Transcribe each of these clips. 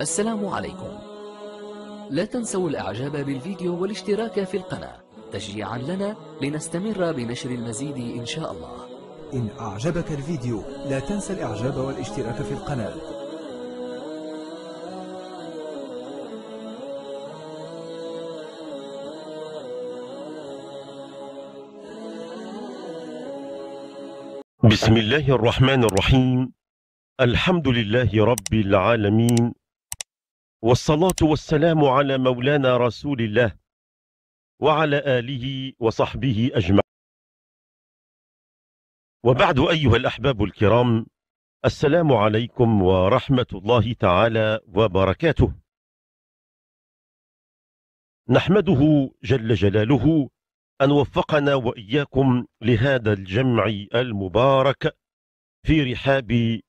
السلام عليكم لا تنسوا الإعجاب بالفيديو والاشتراك في القناة تشجيعا لنا لنستمر بنشر المزيد إن شاء الله إن أعجبك الفيديو لا تنسى الإعجاب والاشتراك في القناة بسم الله الرحمن الرحيم الحمد لله رب العالمين والصلاة والسلام على مولانا رسول الله وعلى آله وصحبه أجمع وبعد أيها الأحباب الكرام السلام عليكم ورحمة الله تعالى وبركاته نحمده جل جلاله أن وفقنا وإياكم لهذا الجمع المبارك في رحاب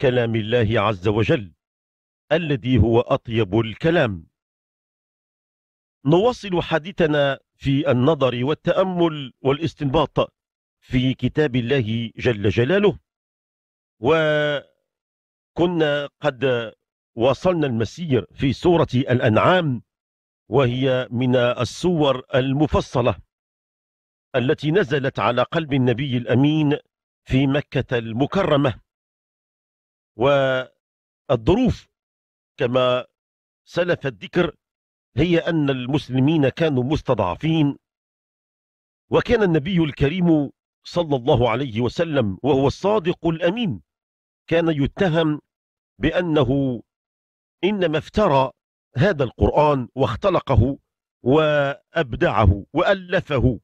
كلام الله عز وجل الذي هو أطيب الكلام نواصل حديثنا في النظر والتأمل والاستنباط في كتاب الله جل جلاله وكنا قد وصلنا المسير في سورة الأنعام وهي من السور المفصلة التي نزلت على قلب النبي الأمين في مكة المكرمة والظروف كما سلف الذكر هي أن المسلمين كانوا مستضعفين وكان النبي الكريم صلى الله عليه وسلم وهو الصادق الأمين كان يتهم بأنه إنما افترى هذا القرآن واختلقه وأبدعه وألفه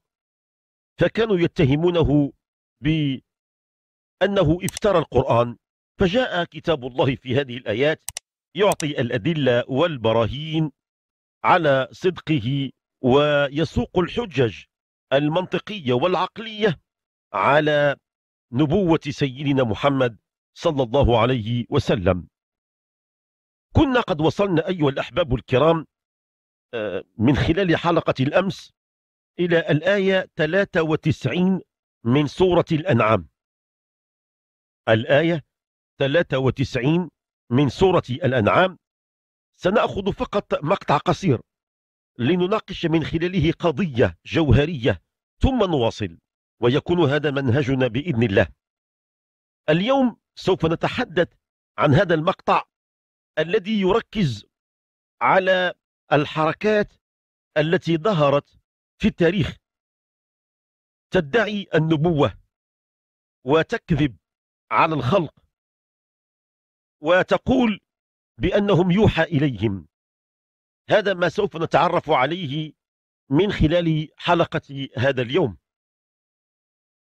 فكانوا يتهمونه بأنه افترى القرآن فجاء كتاب الله في هذه الآيات يعطي الأدلة والبراهين على صدقه ويسوق الحجج المنطقية والعقلية على نبوة سيدنا محمد صلى الله عليه وسلم كنا قد وصلنا أيها الأحباب الكرام آه، من خلال حلقة الأمس إلى الآية 93 من سورة الأنعام الآية 93 من سورة الأنعام سنأخذ فقط مقطع قصير لنناقش من خلاله قضية جوهرية ثم نواصل ويكون هذا منهجنا بإذن الله اليوم سوف نتحدث عن هذا المقطع الذي يركز على الحركات التي ظهرت في التاريخ تدعي النبوة وتكذب على الخلق وتقول بأنهم يوحى إليهم هذا ما سوف نتعرف عليه من خلال حلقة هذا اليوم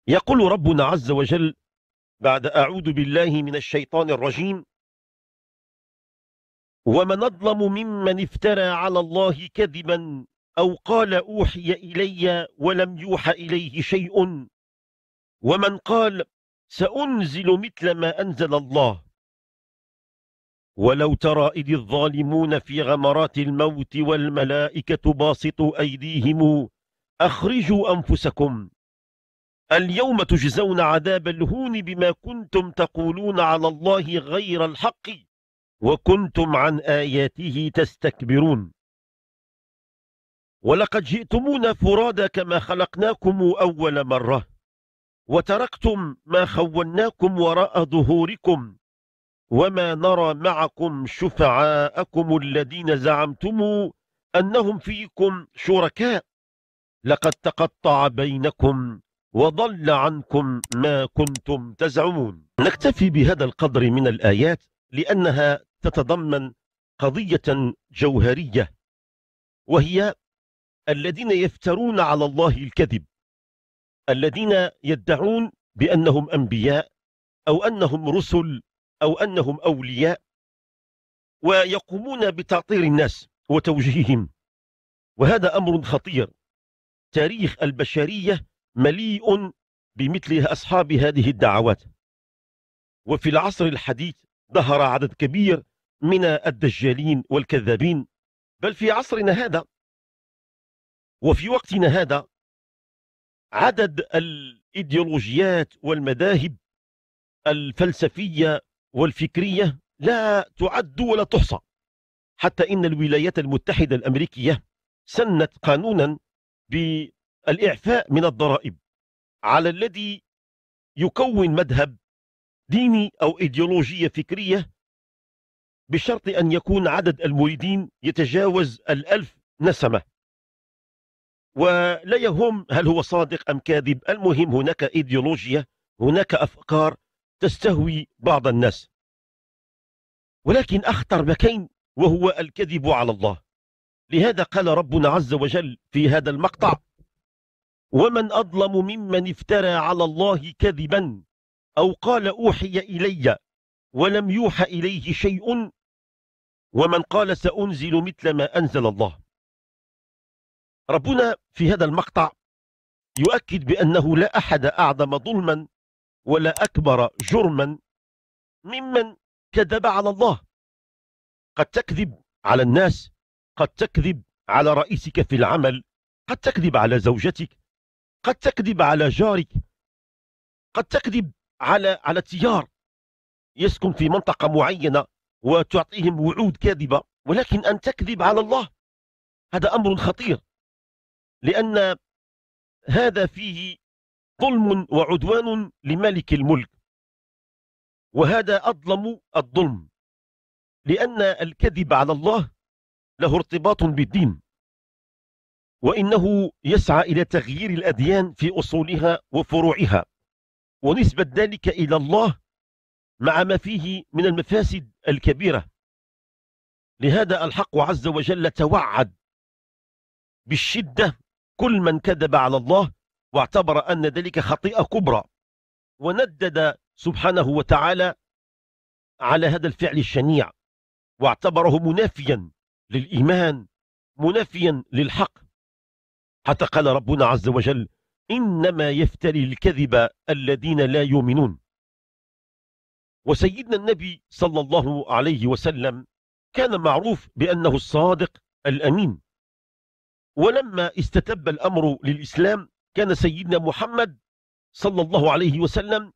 يقول ربنا عز وجل بعد أعوذ بالله من الشيطان الرجيم ومن أظلم ممن افترى على الله كذبا أو قال أوحي إلي ولم يوحى إليه شيء ومن قال سأنزل مثل ما أنزل الله ولو ترى إذ الظالمون في غمرات الموت والملائكة باسطوا أيديهم أخرجوا أنفسكم اليوم تجزون عذاب الهون بما كنتم تقولون على الله غير الحق وكنتم عن آياته تستكبرون ولقد جئتمونا فرادى كما خلقناكم أول مرة وتركتم ما خولناكم وراء ظهوركم وما نرى معكم شفعاءكم الذين زعمتم أنهم فيكم شركاء لقد تقطع بينكم وضل عنكم ما كنتم تزعمون نكتفي بهذا القدر من الآيات لأنها تتضمن قضية جوهرية وهي الذين يفترون على الله الكذب الذين يدعون بأنهم أنبياء أو أنهم رسل أو أنهم أولياء ويقومون بتعطير الناس وتوجيههم وهذا أمر خطير تاريخ البشرية مليء بمثل أصحاب هذه الدعوات وفي العصر الحديث ظهر عدد كبير من الدجالين والكذابين بل في عصرنا هذا وفي وقتنا هذا عدد الإيديولوجيات والمذاهب الفلسفية والفكرية لا تعد ولا تحصى حتى إن الولايات المتحدة الأمريكية سنت قانونا بالإعفاء من الضرائب على الذي يكون مذهب ديني أو إيديولوجية فكرية بشرط أن يكون عدد المريدين يتجاوز الألف نسمة ولا يهم هل هو صادق أم كاذب المهم هناك إيديولوجيا هناك أفكار تستهوي بعض الناس ولكن أخطر بكين وهو الكذب على الله لهذا قال ربنا عز وجل في هذا المقطع ومن أظلم ممن افترى على الله كذبا أو قال أوحي إلي ولم يوحى إليه شيء ومن قال سأنزل مثل ما أنزل الله ربنا في هذا المقطع يؤكد بأنه لا أحد أعظم ظلما ولا أكبر جرما ممن كذب على الله قد تكذب على الناس قد تكذب على رئيسك في العمل قد تكذب على زوجتك قد تكذب على جارك قد تكذب على على تيار يسكن في منطقة معينة وتعطيهم وعود كاذبة ولكن أن تكذب على الله هذا أمر خطير لأن هذا فيه ظلم وعدوان لملك الملك وهذا أظلم الظلم لأن الكذب على الله له ارتباط بالدين وإنه يسعى إلى تغيير الأديان في أصولها وفروعها ونسبة ذلك إلى الله مع ما فيه من المفاسد الكبيرة لهذا الحق عز وجل توعد بالشدة كل من كذب على الله واعتبر أن ذلك خطيئة كبرى وندد سبحانه وتعالى على هذا الفعل الشنيع واعتبره منافيا للإيمان منافيا للحق حتى قال ربنا عز وجل إنما يفتري الكذب الذين لا يؤمنون وسيدنا النبي صلى الله عليه وسلم كان معروف بأنه الصادق الأمين ولما استتب الأمر للإسلام كان سيدنا محمد صلى الله عليه وسلم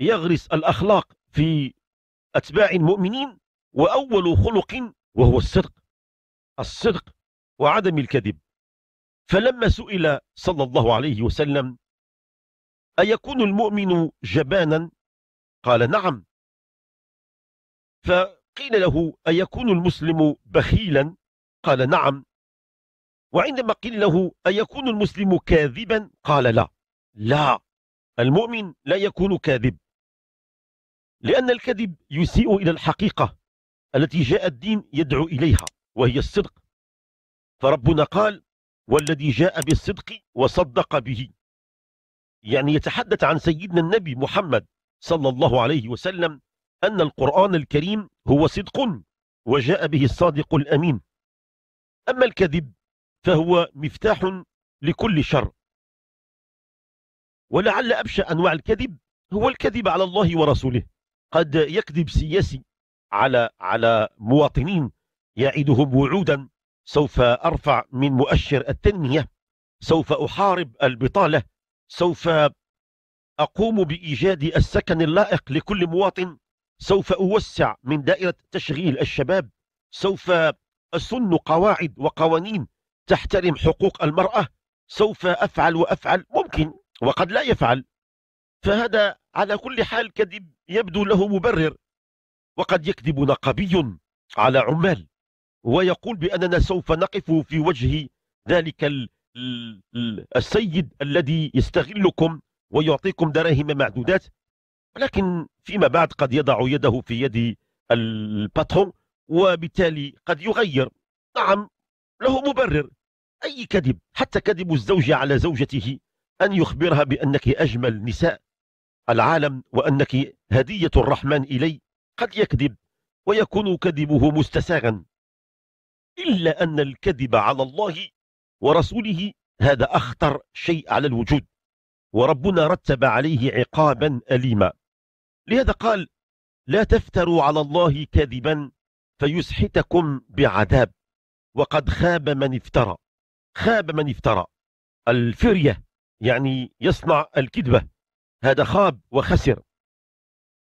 يغرس الأخلاق في أتباع المؤمنين وأول خلق وهو الصدق الصدق وعدم الكذب فلما سئل صلى الله عليه وسلم أيكون المؤمن جبانا قال نعم فقيل له أيكون المسلم بخيلا قال نعم وعندما قيل له أيكون المسلم كاذبا قال لا لا المؤمن لا يكون كاذب لأن الكذب يسيء إلى الحقيقة التي جاء الدين يدعو إليها وهي الصدق فربنا قال والذي جاء بالصدق وصدق به يعني يتحدث عن سيدنا النبي محمد صلى الله عليه وسلم أن القرآن الكريم هو صدق وجاء به الصادق الأمين أما الكذب فهو مفتاح لكل شر ولعل أبشى أنواع الكذب هو الكذب على الله ورسوله قد يكذب سياسي على على مواطنين يعدهم وعودا سوف أرفع من مؤشر التنمية سوف أحارب البطالة سوف أقوم بإيجاد السكن اللائق لكل مواطن سوف أوسع من دائرة تشغيل الشباب سوف أسن قواعد وقوانين تحترم حقوق المرأة سوف أفعل وأفعل ممكن وقد لا يفعل فهذا على كل حال كذب يبدو له مبرر وقد يكذب نقبي على عمال ويقول بأننا سوف نقف في وجه ذلك السيد الذي يستغلكم ويعطيكم دراهم معدودات لكن فيما بعد قد يضع يده في يد الباترون وبالتالي قد يغير نعم له مبرر أي كذب حتى كذب الزوج على زوجته أن يخبرها بأنك أجمل نساء العالم وأنك هدية الرحمن إلي قد يكذب ويكون كذبه مستساغا إلا أن الكذب على الله ورسوله هذا أخطر شيء على الوجود وربنا رتب عليه عقابا أليما لهذا قال لا تفتروا على الله كذبا فيسحتكم بعذاب وقد خاب من افترى خاب من افترى الفرية يعني يصنع الكذبة هذا خاب وخسر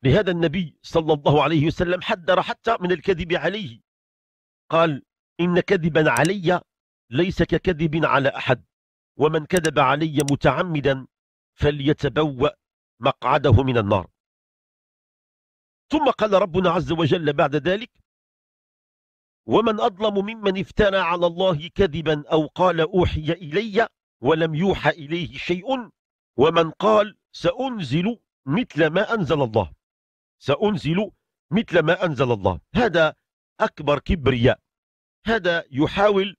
لهذا النبي صلى الله عليه وسلم حذر حتى من الكذب عليه قال إن كذبا علي ليس ككذب على أحد ومن كذب علي متعمدا فليتبوأ مقعده من النار ثم قال ربنا عز وجل بعد ذلك ومن أظلم ممن افترى على الله كذبا أو قال أوحي إلي ولم يوحى إليه شيء ومن قال سأنزل مثل ما أنزل الله سأنزل مثل ما أنزل الله هذا أكبر كبرياء هذا يحاول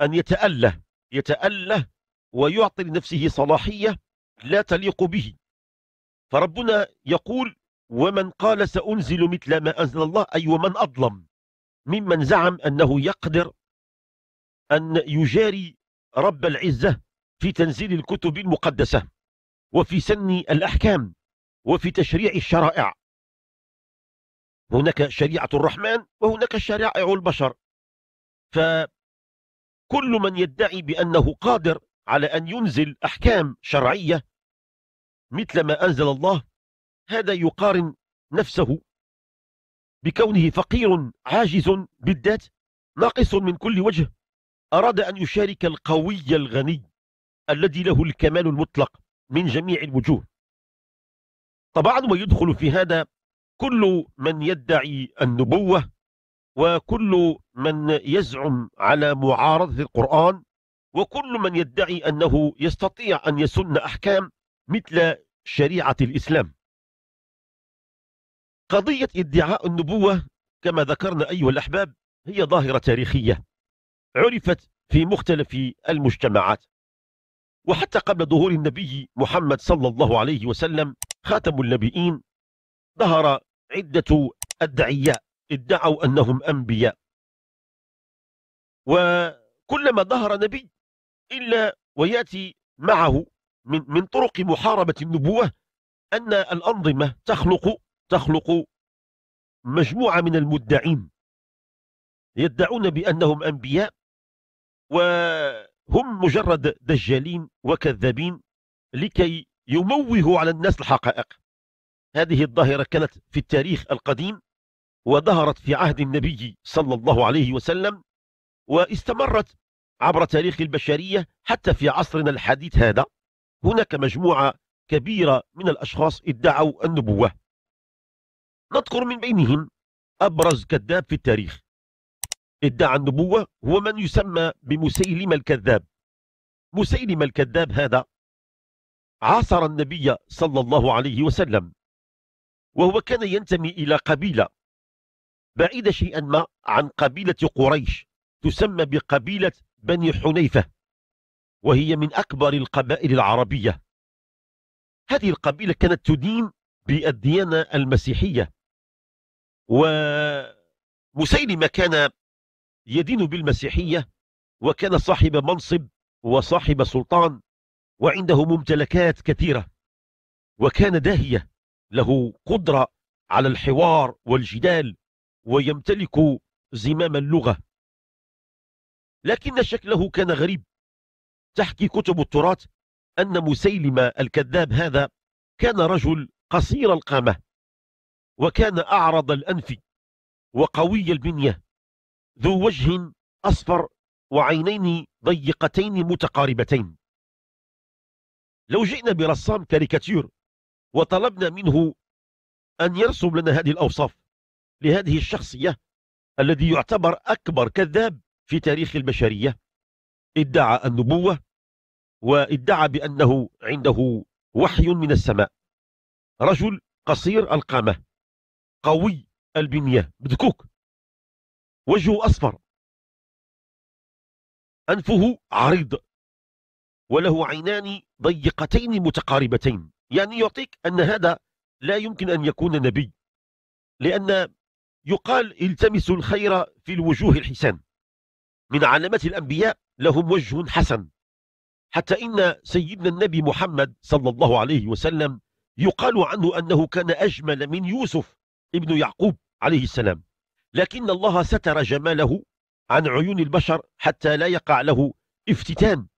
أن يتأله يتأله ويعطي لنفسه صلاحية لا تليق به فربنا يقول ومن قال سأنزل مثل ما أنزل الله أي أيوة ومن أظلم ممن زعم أنه يقدر أن يجاري رب العزة في تنزيل الكتب المقدسة وفي سن الأحكام وفي تشريع الشرائع هناك شريعة الرحمن وهناك شرائع البشر فكل من يدعي بأنه قادر على أن ينزل أحكام شرعية مثل ما أنزل الله هذا يقارن نفسه بكونه فقير عاجز بالذات ناقص من كل وجه أراد أن يشارك القوي الغني الذي له الكمال المطلق من جميع الوجوه طبعا ويدخل في هذا كل من يدعي النبوة وكل من يزعم على معارضة القرآن وكل من يدعي أنه يستطيع أن يسن أحكام مثل شريعة الإسلام قضية ادعاء النبوة كما ذكرنا أيها الأحباب هي ظاهرة تاريخية عرفت في مختلف المجتمعات وحتى قبل ظهور النبي محمد صلى الله عليه وسلم خاتم النبيين ظهر عدة أدعياء ادعوا أنهم أنبياء وكلما ظهر نبي إلا ويأتي معه من, من طرق محاربة النبوة أن الأنظمة تخلق تخلق مجموعة من المدعين يدعون بأنهم أنبياء وهم مجرد دجالين وكذابين لكي يموهوا على الناس الحقائق هذه الظاهرة كانت في التاريخ القديم وظهرت في عهد النبي صلى الله عليه وسلم واستمرت عبر تاريخ البشرية حتى في عصرنا الحديث هذا هناك مجموعة كبيرة من الأشخاص ادعوا النبوة نذكر من بينهم أبرز كذاب في التاريخ ادعى النبوة هو من يسمى بمسيلمة الكذاب مسيلمة الكذاب هذا عاصر النبي صلى الله عليه وسلم وهو كان ينتمي إلى قبيلة بعيدة شيئا ما عن قبيلة قريش تسمى بقبيلة بني حنيفة وهي من أكبر القبائل العربية هذه القبيلة كانت تدين بالديانة المسيحية ومسيلمة كان يدين بالمسيحية وكان صاحب منصب وصاحب سلطان وعنده ممتلكات كثيرة وكان داهية له قدرة على الحوار والجدال ويمتلك زمام اللغة لكن شكله كان غريب تحكي كتب التراث أن مسيلمة الكذاب هذا كان رجل قصير القامة وكان أعرض الأنف وقوي البنية ذو وجه أصفر وعينين ضيقتين متقاربتين لو جئنا برسام كاريكاتير وطلبنا منه أن يرسم لنا هذه الأوصاف لهذه الشخصية الذي يعتبر أكبر كذاب في تاريخ البشرية ادعى النبوة وادعى بأنه عنده وحي من السماء رجل قصير القامة قوي البنية مدكوك وجهه أصفر أنفه عريض وله عينان ضيقتين متقاربتين يعني يعطيك أن هذا لا يمكن أن يكون نبي لأن يقال التمس الخير في الوجوه الحسان من علامات الأنبياء لهم وجه حسن حتى إن سيدنا النبي محمد صلى الله عليه وسلم يقال عنه أنه كان أجمل من يوسف ابن نعم. يعقوب عليه نعم. السلام لكن الله ستر جماله عن عيون البشر حتى لا يقع له افتتان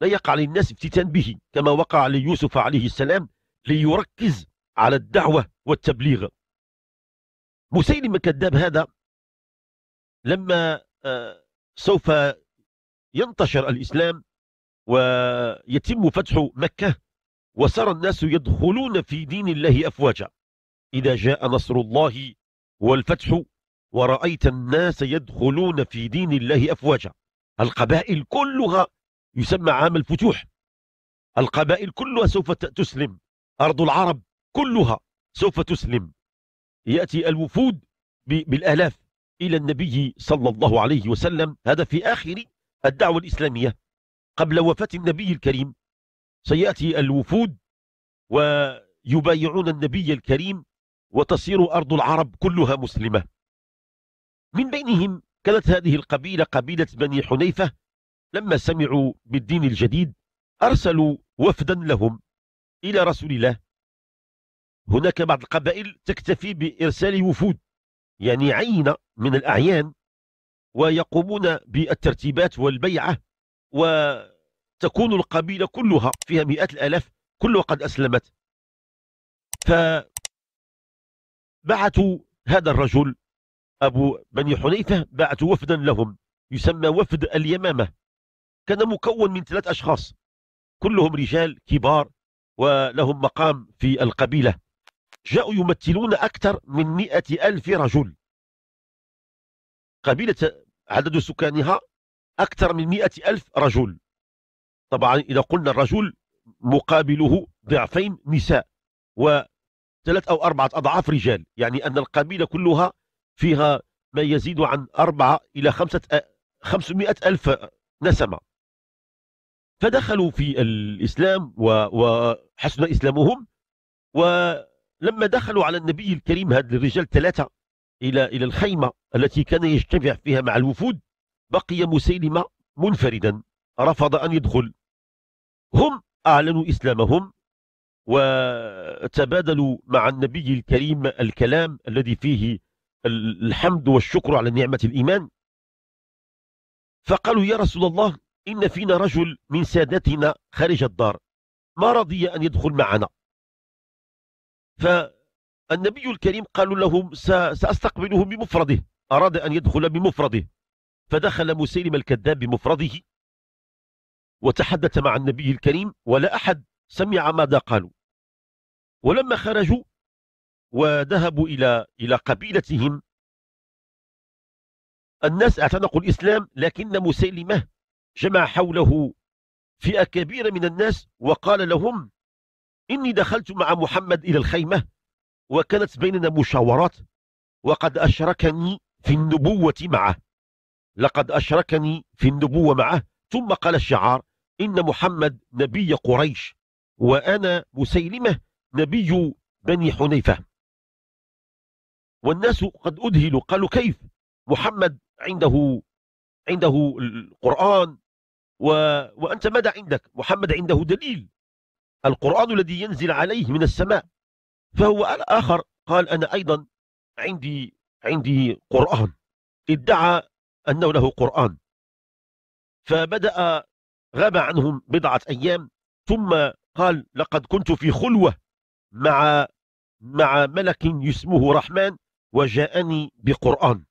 لا يقع للناس افتتان به كما وقع ليوسف عليه السلام ليركز على الدعوة والتبليغ مسيلم كذاب هذا لما آه، سوف ينتشر الإسلام ويتم فتح مكة وصار الناس يدخلون في دين الله أفواجا إذا جاء نصر الله والفتح ورأيت الناس يدخلون في دين الله أفواجا القبائل كلها يسمى عام الفتوح القبائل كلها سوف تسلم أرض العرب كلها سوف تسلم يأتي الوفود بالآلاف إلى النبي صلى الله عليه وسلم هذا في آخر الدعوة الإسلامية قبل وفاة النبي الكريم سيأتي الوفود ويبايعون النبي الكريم وتصير أرض العرب كلها مسلمة من بينهم كانت هذه القبيلة قبيلة بني حنيفة لما سمعوا بالدين الجديد أرسلوا وفدا لهم إلى رسول الله هناك بعض القبائل تكتفي بإرسال وفود يعني عينة من الأعيان ويقومون بالترتيبات والبيعة وتكون القبيلة كلها فيها مئات الآلاف كلها قد أسلمت ف بعثوا هذا الرجل أبو بني حنيفة بعثوا وفدا لهم يسمى وفد اليمامة كان مكون من ثلاث أشخاص كلهم رجال كبار ولهم مقام في القبيلة جاءوا يمثلون أكثر من مئة ألف رجل قبيلة عدد سكانها أكثر من مئة ألف رجل طبعا إذا قلنا الرجل مقابله ضعفين نساء و ثلاث أو أربعة أضعاف رجال يعني أن القبيلة كلها فيها ما يزيد عن أربعة إلى خمسة آه، خمسمائة ألف نسمة فدخلوا في الإسلام وحسن إسلامهم ولما دخلوا على النبي الكريم هذ الرجال الثلاثة إلى إلى الخيمة التي كان يجتمع فيها مع الوفود بقي مسيلمة منفردا رفض أن يدخل هم أعلنوا إسلامهم وتبادلوا مع النبي الكريم الكلام الذي فيه الحمد والشكر على نعمة الإيمان فقالوا يا رسول الله إن فينا رجل من سادتنا خارج الدار ما رضي أن يدخل معنا فالنبي الكريم قالوا لهم سأستقبله بمفرده أراد أن يدخل بمفرده فدخل مسيلم الكذاب بمفرده وتحدث مع النبي الكريم ولا أحد سمع ماذا قالوا ولما خرجوا وذهبوا إلى إلى قبيلتهم الناس اعتنقوا الإسلام لكن مسيلمة جمع حوله فئة كبيرة من الناس وقال لهم إني دخلت مع محمد إلى الخيمة وكانت بيننا مشاورات وقد أشركني في النبوة معه لقد أشركني في النبوة معه ثم قال الشعار إن محمد نبي قريش وأنا مسيلمة نبي بني حنيفة والناس قد أدهلوا قالوا كيف محمد عنده عنده القرآن و... وأنت ماذا عندك محمد عنده دليل القرآن الذي ينزل عليه من السماء فهو الآخر قال أنا أيضا عندي عندي قرآن ادعى أنه له قرآن فبدأ غاب عنهم بضعة أيام ثم قال لقد كنت في خلوة مع مع ملك يسموه رحمن وجاءني بقرآن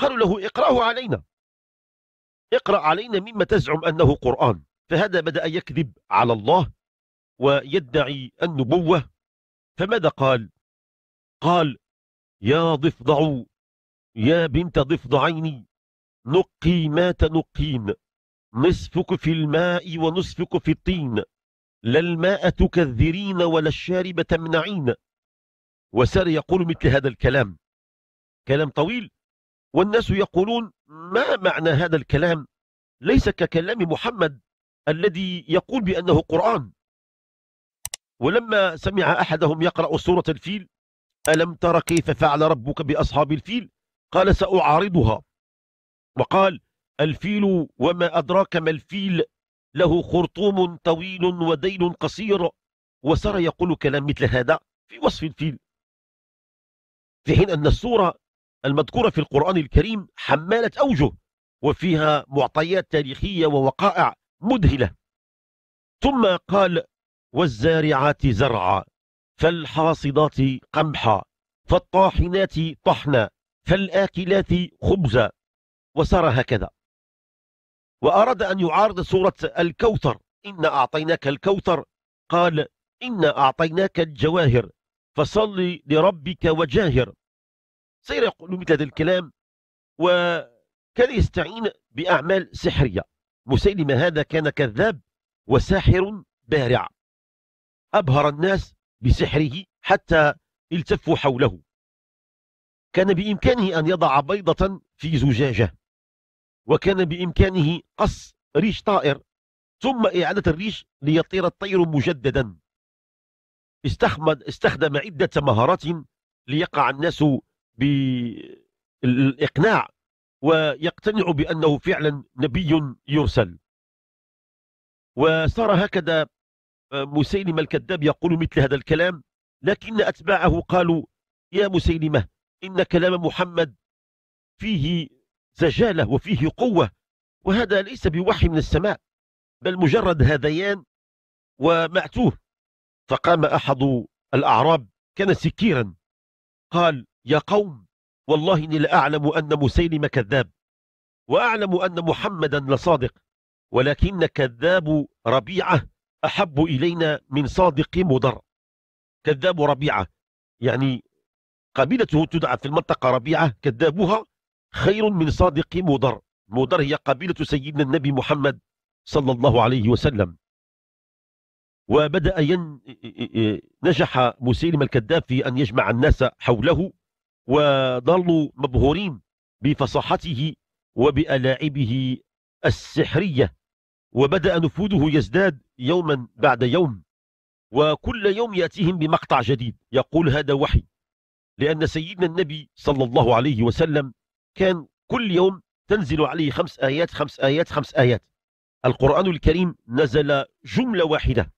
قالوا له اقرأه علينا اقرأ علينا مما تزعم أنه قرآن فهذا بدأ يكذب على الله ويدعي النبوة فماذا قال قال يا ضفدع يا بنت ضفدعين نقي ما تنقين نصفك في الماء ونصفك في الطين لا الماء تكذرين ولا الشارب تمنعين وسار يقول مثل هذا الكلام كلام طويل والناس يقولون ما معنى هذا الكلام ليس ككلام محمد الذي يقول بأنه قرآن ولما سمع أحدهم يقرأ سورة الفيل ألم تر كيف فعل ربك بأصحاب الفيل قال سأعارضها وقال الفيل وما أدراك ما الفيل له خرطوم طويل وديل قصير وصار يقول كلام مثل هذا في وصف الفيل في حين أن السورة المذكورة في القرآن الكريم حمالة أوجه وفيها معطيات تاريخية ووقائع مذهلة ثم قال والزارعات زرعا فالحاصدات قمحا فالطاحنات طحنا فالآكلات خبزا وصار هكذا وأراد أن يعارض سورة الكوثر إن أعطيناك الكوثر قال إن أعطيناك الجواهر فصل لربك وجاهر سير يقول مثل هذا الكلام وكان يستعين بأعمال سحرية مسيلمة هذا كان كذاب وساحر بارع أبهر الناس بسحره حتى التفوا حوله كان بإمكانه أن يضع بيضة في زجاجة وكان بإمكانه قص ريش طائر ثم إعادة الريش ليطير الطير مجددا استخدم عدة مهارات ليقع الناس بالإقناع ويقتنع بأنه فعلا نبي يرسل وصار هكذا آه، مسيلمة الكذاب يقول مثل هذا الكلام لكن أتباعه قالوا يا مسيلمة إن كلام محمد فيه زجاله وفيه قوه وهذا ليس بوحي من السماء بل مجرد هذيان ومعتوه فقام احد الاعراب كان سكيرا قال يا قوم والله اني لاعلم ان مسيلم كذاب واعلم ان محمدا لصادق ولكن كذاب ربيعه احب الينا من صادق مضر كذاب ربيعه يعني قبيلته تدعى في المنطقه ربيعه كذابها خير من صادق مضر مضر هي قبيلة سيدنا النبي محمد صلى الله عليه وسلم وبدأ ين... نجح مسيلم في أن يجمع الناس حوله وظلوا مبهورين بفصاحته وبألاعبه السحرية وبدأ نفوذه يزداد يوما بعد يوم وكل يوم يأتيهم بمقطع جديد يقول هذا وحي لأن سيدنا النبي صلى الله عليه وسلم كان كل يوم تنزل عليه خمس آيات خمس آيات خمس آيات القرآن الكريم نزل جملة واحدة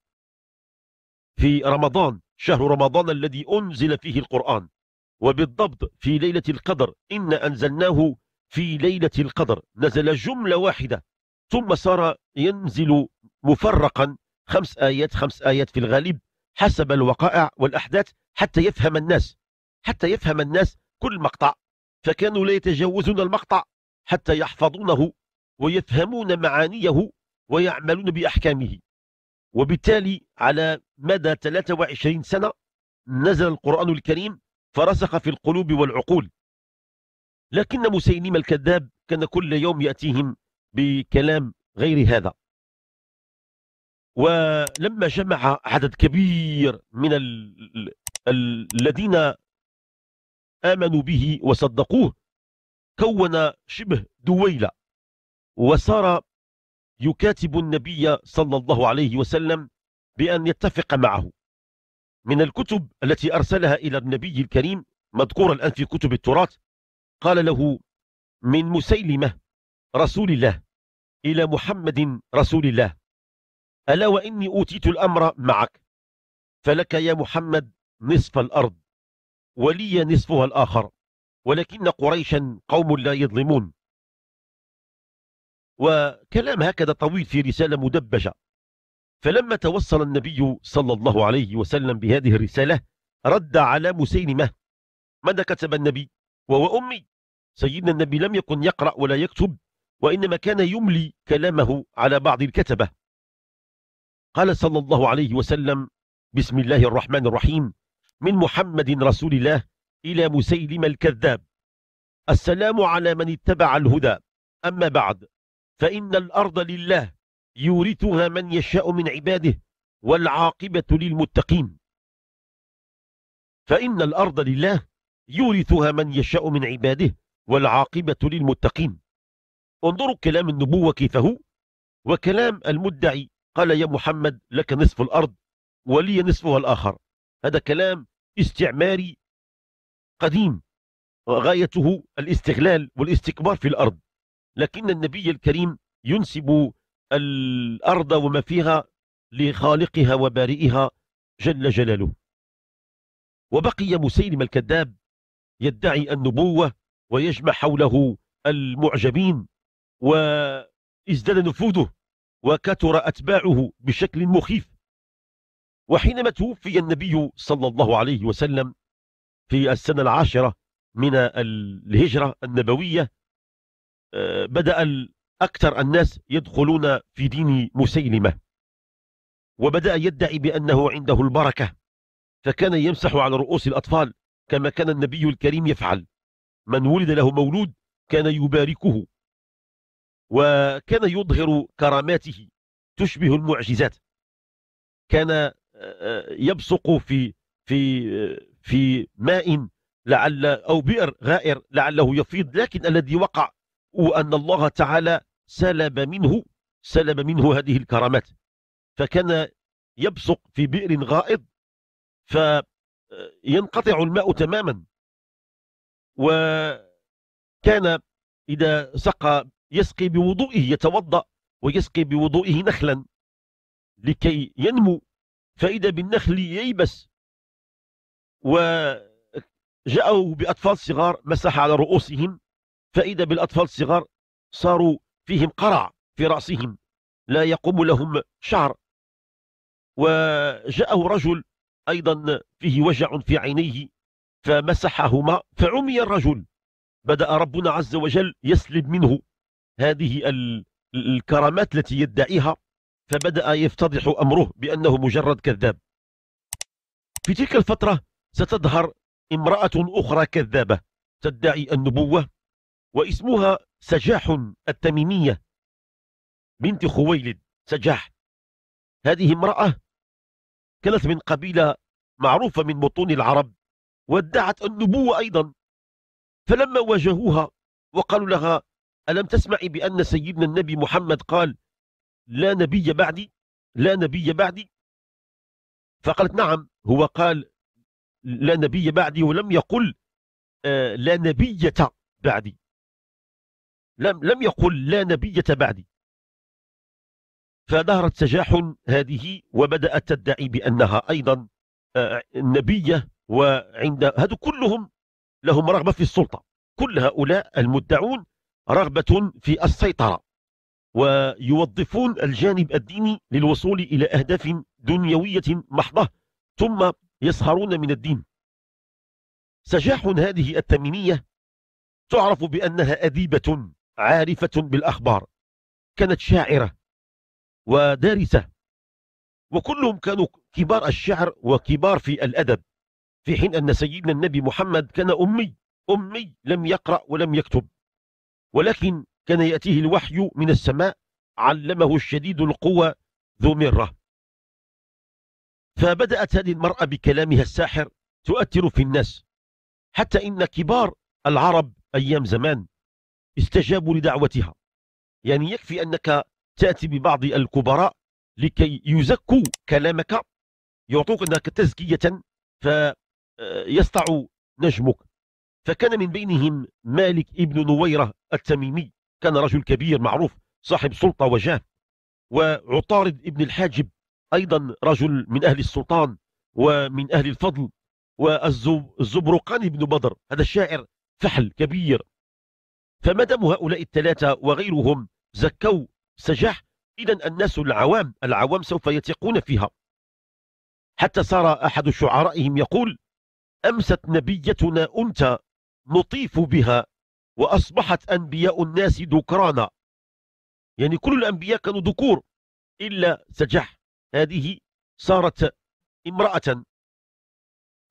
في رمضان شهر رمضان الذي أنزل فيه القرآن وبالضبط في ليلة القدر إن أنزلناه في ليلة القدر نزل جملة واحدة ثم صار ينزل مفرقا خمس آيات خمس آيات في الغالب حسب الوقائع والأحداث حتى يفهم الناس حتى يفهم الناس كل مقطع فكانوا لا يتجاوزون المقطع حتى يحفظونه ويفهمون معانيه ويعملون بأحكامه وبالتالي على مدى 23 سنة نزل القرآن الكريم فرسخ في القلوب والعقول لكن مسيلم الكذاب كان كل يوم يأتيهم بكلام غير هذا ولما جمع عدد كبير من الذين آمنوا به وصدقوه كون شبه دويلة وصار يكاتب النبي صلى الله عليه وسلم بأن يتفق معه من الكتب التي أرسلها إلى النبي الكريم مذكورة الآن في كتب التراث قال له من مسيلمة رسول الله إلى محمد رسول الله ألا وإني أوتيت الأمر معك فلك يا محمد نصف الأرض ولي نصفها الآخر ولكن قريشا قوم لا يظلمون وكلام هكذا طويل في رسالة مدبجة فلما توصل النبي صلى الله عليه وسلم بهذه الرسالة رد على مسيلمة ماذا كتب النبي وهو أمي سيدنا النبي لم يكن يقرأ ولا يكتب وإنما كان يملي كلامه على بعض الكتبة قال صلى الله عليه وسلم بسم الله الرحمن الرحيم من محمد رسول الله إلى مسيلم الكذاب السلام على من اتبع الهدى أما بعد فإن الأرض لله يورثها من يشاء من عباده والعاقبة للمتقين فإن الأرض لله يورثها من يشاء من عباده والعاقبة للمتقين انظروا كلام النبوة كيف هو وكلام المدعي قال يا محمد لك نصف الأرض ولي نصفها الآخر هذا كلام استعماري قديم غايته الاستغلال والاستكبار في الأرض لكن النبي الكريم ينسب الأرض وما فيها لخالقها وبارئها جل جلاله وبقي مسيلم الكذاب يدعي النبوة ويجمع حوله المعجبين وازداد نفوذه وكثر أتباعه بشكل مخيف وحينما توفي النبي صلى الله عليه وسلم في السنة العاشرة من الهجرة النبوية آه، بدأ أكثر الناس يدخلون في دين مسيلمة وبدأ يدعي بأنه عنده البركة فكان يمسح على رؤوس الأطفال كما كان النبي الكريم يفعل من ولد له مولود كان يباركه وكان يظهر كراماته تشبه المعجزات كان يبصق في في في ماء لعل أو بئر غائر لعله يفيض لكن الذي وقع ان الله تعالى سلب منه سلب منه هذه الكرامات فكان يبصق في بئر غائض فينقطع الماء تماما وكان إذا سقى يسقي بوضوئه يتوضأ ويسقي بوضوئه نخلا لكي ينمو فإذا بالنخل ييبس وجاءوا بأطفال صغار مسح على رؤوسهم فإذا بالأطفال الصغار صاروا فيهم قرع في رأسهم لا يقوم لهم شعر وجاءه رجل أيضا فيه وجع في عينيه فمسحهما فعمي الرجل بدأ ربنا عز وجل يسلب منه هذه الكرامات التي يدعيها فبدأ يفتضح أمره بأنه مجرد كذاب في تلك الفترة ستظهر امرأة أخرى كذابة تدعي النبوة واسمها سجاح التميمية بنت خويلد سجاح هذه امرأة كانت من قبيلة معروفة من بطون العرب وادعت النبوة أيضا فلما واجهوها وقالوا لها ألم تسمعي بأن سيدنا النبي محمد قال لا نبي بعدي لا نبي بعدي فقالت نعم هو قال لا نبي بعدي ولم يقل آه لا نبية بعدي لم لم يقل لا نبية بعدي فظهرت تجاحن هذه وبدأت تدعي بأنها أيضا آه نبية وعند هذو كلهم لهم رغبة في السلطة كل هؤلاء المدعون رغبة في السيطرة ويوظفون الجانب الديني للوصول إلى أهداف دنيوية محضة ثم يسهرون من الدين سجاح هذه التميمية تعرف بأنها أديبة عارفة بالأخبار كانت شاعرة ودارسة وكلهم كانوا كبار الشعر وكبار في الأدب في حين أن سيدنا النبي محمد كان أمي أمي لم يقرأ ولم يكتب ولكن كان يأتيه الوحي من السماء علمه الشديد القوى ذو مرة فبدأت هذه المرأة بكلامها الساحر تؤثر في الناس حتى إن كبار العرب أيام زمان استجابوا لدعوتها يعني يكفي أنك تأتي ببعض الكبراء لكي يزكوا كلامك يعطوك أنك تزكية فيسطع نجمك فكان من بينهم مالك ابن نويرة التميمي كان رجل كبير معروف صاحب سلطة وجاه وعطارد ابن الحاجب أيضا رجل من أهل السلطان ومن أهل الفضل والزبرقان بن بدر هذا الشاعر فحل كبير فمدم هؤلاء الثلاثة وغيرهم زكوا سجاح إذا الناس العوام العوام سوف يثقون فيها حتى صار أحد شعرائهم يقول أمست نبيتنا أنت نطيف بها وأصبحت أنبياء الناس ذكرانا يعني كل الأنبياء كانوا ذكور إلا سجح هذه صارت امرأة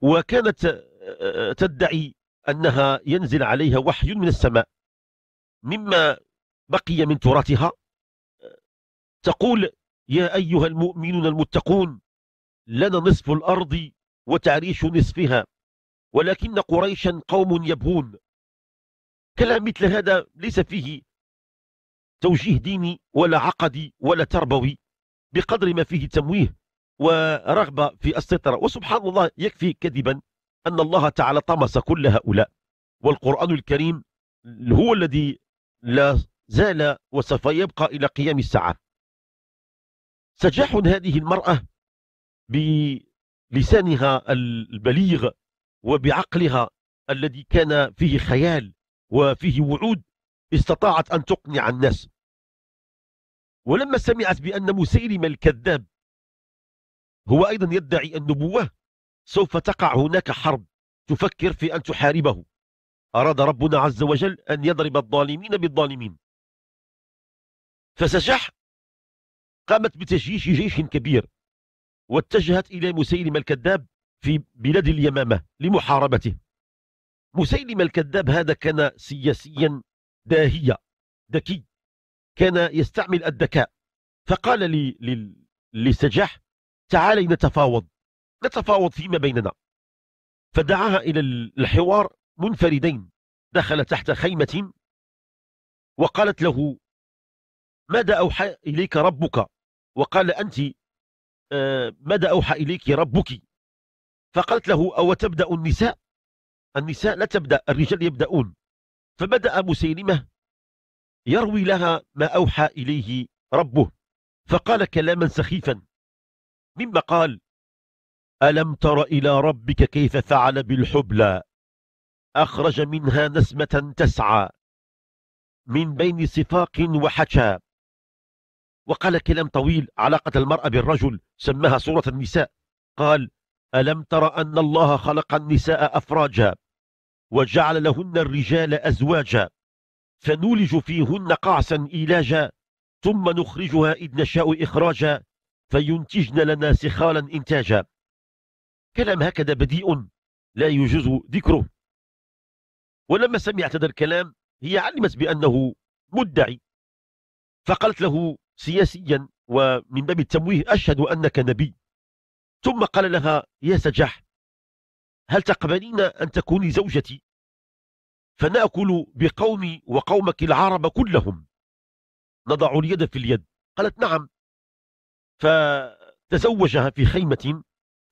وكانت آه، آه، تدعي أنها ينزل عليها وحي من السماء مما بقي من تراثها تقول يا أيها المؤمنون المتقون لنا نصف الأرض وتعريش نصفها ولكن قريشا قوم يبهون كلام مثل هذا ليس فيه توجيه ديني ولا عقدي ولا تربوي بقدر ما فيه تمويه ورغبة في السيطرة وسبحان الله يكفي كذبا أن الله تعالى طمس كل هؤلاء والقرآن الكريم هو الذي لا زال وسوف يبقى إلى قيام الساعة سجاح هذه المرأة بلسانها البليغ وبعقلها الذي كان فيه خيال وفيه وعود استطاعت أن تقنع الناس ولما سمعت بأن مسيلم الكذاب هو أيضا يدعي النبوة سوف تقع هناك حرب تفكر في أن تحاربه أراد ربنا عز وجل أن يضرب الظالمين بالظالمين فسجح قامت بتجيش جيش كبير واتجهت إلى مسيلم الكذاب في بلاد اليمامة لمحاربته مسيلم الكذاب هذا كان سياسيا داهية ذكي كان يستعمل الذكاء فقال لي لسجاح تعالي نتفاوض نتفاوض فيما بيننا فدعاها إلى الحوار منفردين دخل تحت خيمة وقالت له ماذا أوحى إليك ربك وقال أنت آه، ماذا أوحى إليك ربك فقالت له أو تبدأ النساء النساء لا تبدأ الرجال يبدأون فبدأ مسيلمة يروي لها ما أوحى إليه ربه فقال كلاما سخيفا مما قال ألم تر إلى ربك كيف فعل بالحبلى أخرج منها نسمة تسعى من بين صفاق وحشى وقال كلام طويل علاقة المرأة بالرجل سماها صورة النساء قال ألم تر أن الله خلق النساء أفراجا وجعل لهن الرجال أزواجا فنولج فيهن قعسا إيلاجا ثم نخرجها إذ نشاء إخراجا فينتجن لنا سخالا إنتاجا كلام هكذا بديء لا يجوز ذكره ولما سمعت هذا الكلام هي علمت بأنه مدعي فقالت له سياسيا ومن باب التمويه أشهد أنك نبي ثم قال لها يا سجح هل تقبلين أن تكوني زوجتي فنأكل بقومي وقومك العرب كلهم نضع اليد في اليد قالت نعم فتزوجها في خيمة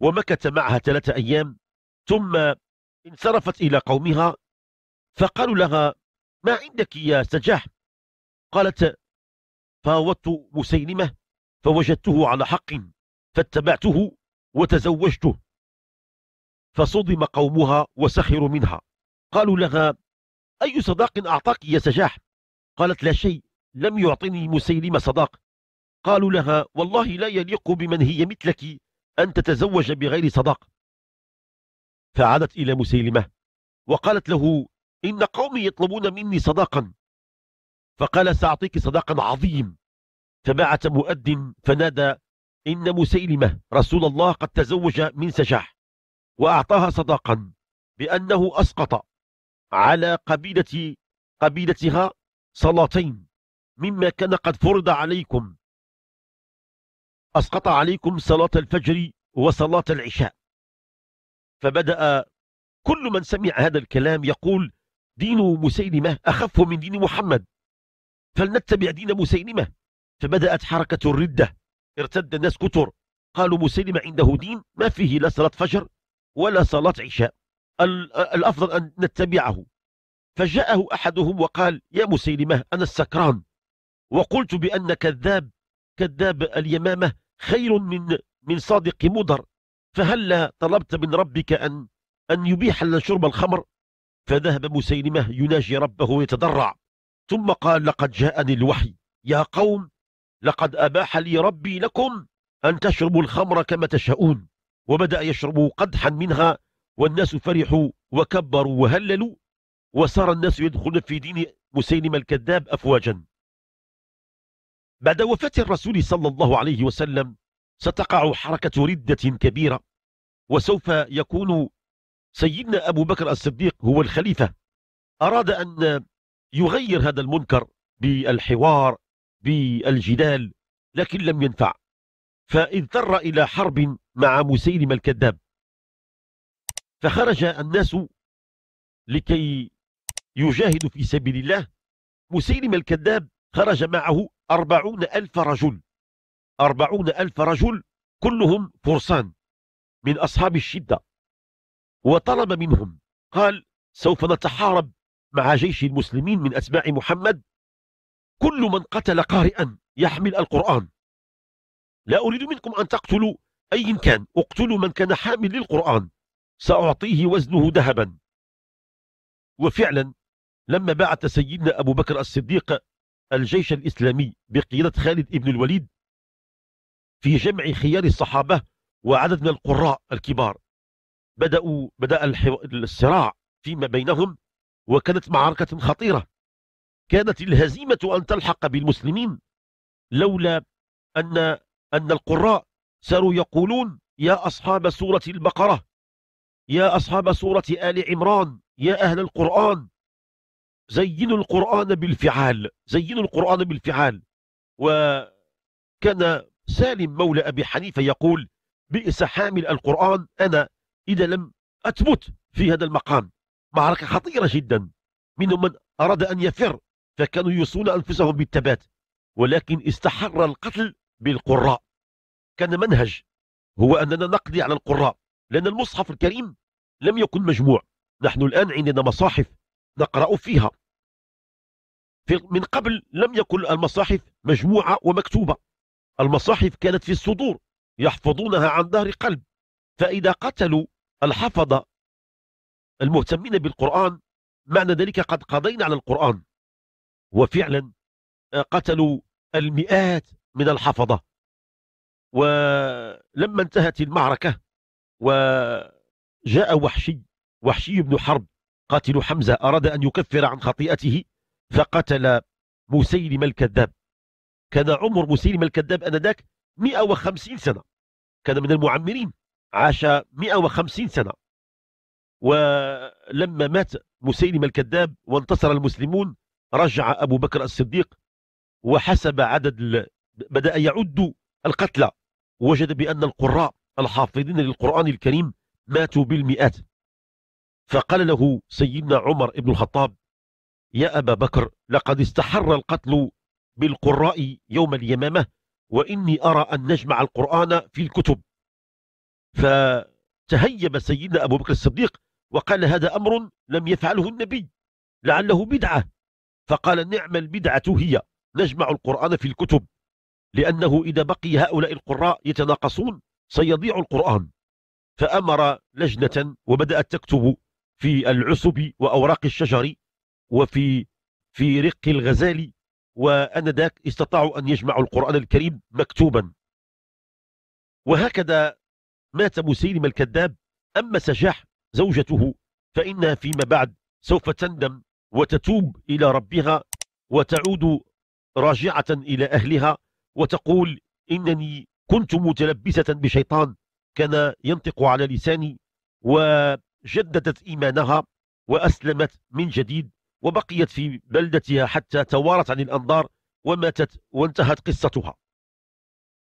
ومكت معها ثلاثة أيام ثم انصرفت إلى قومها فقالوا لها ما عندك يا سجاح قالت فاوضت مسيلمة فوجدته على حق فاتبعته وتزوجته فصدم قومها وسخروا منها قالوا لها أي صداق أعطاك يا سجاح قالت لا شيء لم يعطني مسيلمة صداق قالوا لها والله لا يليق بمن هي مثلك أن تتزوج بغير صداق فعادت إلى مسيلمة وقالت له إن قومي يطلبون مني صداقا فقال سأعطيك صداقا عظيم فبعت مؤذن فنادى إن مسيلمة رسول الله قد تزوج من سجاح وأعطاها صداقا بأنه أسقط على قبيلة قبيلتها صلاتين مما كان قد فرض عليكم أسقط عليكم صلاة الفجر وصلاة العشاء فبدأ كل من سمع هذا الكلام يقول دين مسيلمة أخف من دين محمد فلنتبع دين مسيلمة فبدأت حركة الردة ارتد الناس كتر قالوا مسيلمة عنده دين ما فيه لا صلاة فجر ولا صلاة عشاء الأفضل أن نتبعه فجاءه أحدهم وقال يا مسيلمة أنا السكران وقلت بأن كذاب كذاب اليمامة خير من من صادق مضر فهلا طلبت من ربك أن أن يبيح لنا شرب الخمر فذهب مسيلمة يناجي ربه ويتضرع ثم قال لقد جاءني الوحي يا قوم لقد أباح لي ربي لكم أن تشربوا الخمر كما تشاءون وبدأ يشرب قدحا منها والناس فرحوا وكبروا وهللوا وصار الناس يدخلون في دين مسيلم الكذاب أفواجا بعد وفاة الرسول صلى الله عليه وسلم ستقع حركة ردة كبيرة وسوف يكون سيدنا أبو بكر الصديق هو الخليفة أراد أن يغير هذا المنكر بالحوار بالجدال لكن لم ينفع فاضطر إلى حرب مع مسيلم الكذاب فخرج الناس لكي يجاهد في سبيل الله مسيلم الكذاب خرج معه أربعون ألف رجل أربعون ألف رجل كلهم فرسان من أصحاب الشدة وطلب منهم قال سوف نتحارب مع جيش المسلمين من أتباع محمد كل من قتل قارئا يحمل القرآن لا أريد منكم أن تقتلوا أي كان اقتلوا من كان حامل للقرآن سأعطيه وزنه ذهبا وفعلا لما بعث سيدنا أبو بكر الصديق الجيش الإسلامي بقيادة خالد ابن الوليد في جمع خيار الصحابة وعدد من القراء الكبار بدأوا بدأ الصراع فيما بينهم وكانت معركة خطيرة كانت الهزيمة أن تلحق بالمسلمين لولا أن أن القراء صاروا يقولون يا أصحاب سورة البقرة يا أصحاب سورة آل عمران يا أهل القرآن زينوا القرآن بالفعال زينوا القرآن بالفعال وكان سالم مولى أبي حنيفة يقول بئس حامل القرآن أنا إذا لم أثبت في هذا المقام معركة خطيرة جدا منهم من أراد أن يفر فكانوا يوصون أنفسهم بالثبات ولكن استحر القتل بالقراء كان منهج هو أننا نقضي على القراء لأن المصحف الكريم لم يكن مجموع نحن الآن عندنا مصاحف نقرأ فيها في من قبل لم يكن المصاحف مجموعة ومكتوبة المصاحف كانت في الصدور يحفظونها عن ظهر قلب فإذا قتلوا الحفظة المهتمين بالقرآن معنى ذلك قد قضينا على القرآن وفعلا آه، قتلوا المئات من الحفظة ولما انتهت المعركة وجاء وحشي وحشي بن حرب قاتل حمزة أراد أن يكفر عن خطيئته فقتل مسيلم الكذاب كان عمر مسيلم الكذاب أنذاك 150 سنة كان من المعمرين عاش 150 سنة ولما مات مسيلم الكذاب وانتصر المسلمون رجع أبو بكر الصديق وحسب عدد بدأ يعد القتلى وجد بأن القراء الحافظين للقرآن الكريم ماتوا بالمئات فقال له سيدنا عمر بن الخطاب يا أبا بكر لقد استحر القتل بالقراء يوم اليمامة وإني أرى أن نجمع القرآن في الكتب فتهيب سيدنا أبو بكر الصديق وقال هذا أمر لم يفعله النبي لعله بدعة فقال نعم البدعة هي نجمع القرآن في الكتب لأنه إذا بقي هؤلاء القراء يتناقصون سيضيع القرآن فأمر لجنة وبدأت تكتب في العصب وأوراق الشجر وفي في رق الغزال وأنذاك استطاعوا أن يجمعوا القرآن الكريم مكتوبا وهكذا مات مسيلم الكذاب أما سجاح زوجته فإنها فيما بعد سوف تندم وتتوب إلى ربها وتعود راجعة إلى أهلها وتقول إنني كنت متلبسة بشيطان كان ينطق على لساني وجددت إيمانها وأسلمت من جديد وبقيت في بلدتها حتى توارت عن الأنظار وماتت وانتهت قصتها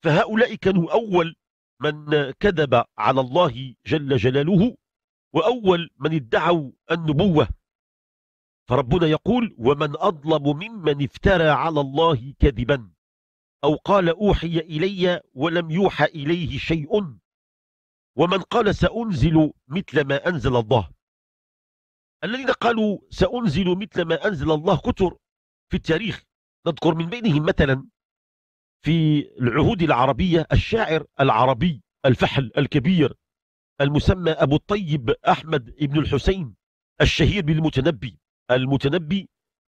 فهؤلاء كانوا أول من كذب على الله جل جلاله وأول من ادعوا النبوة فربنا يقول ومن أظلم ممن افترى على الله كذبا أو قال أوحي إلي ولم يوحى إليه شيء ومن قال سأنزل مثل ما أنزل الله الذين قالوا سأنزل مثل ما أنزل الله كثر في التاريخ نذكر من بينهم مثلا في العهود العربية الشاعر العربي الفحل الكبير المسمى أبو الطيب أحمد بن الحسين الشهير بالمتنبي المتنبي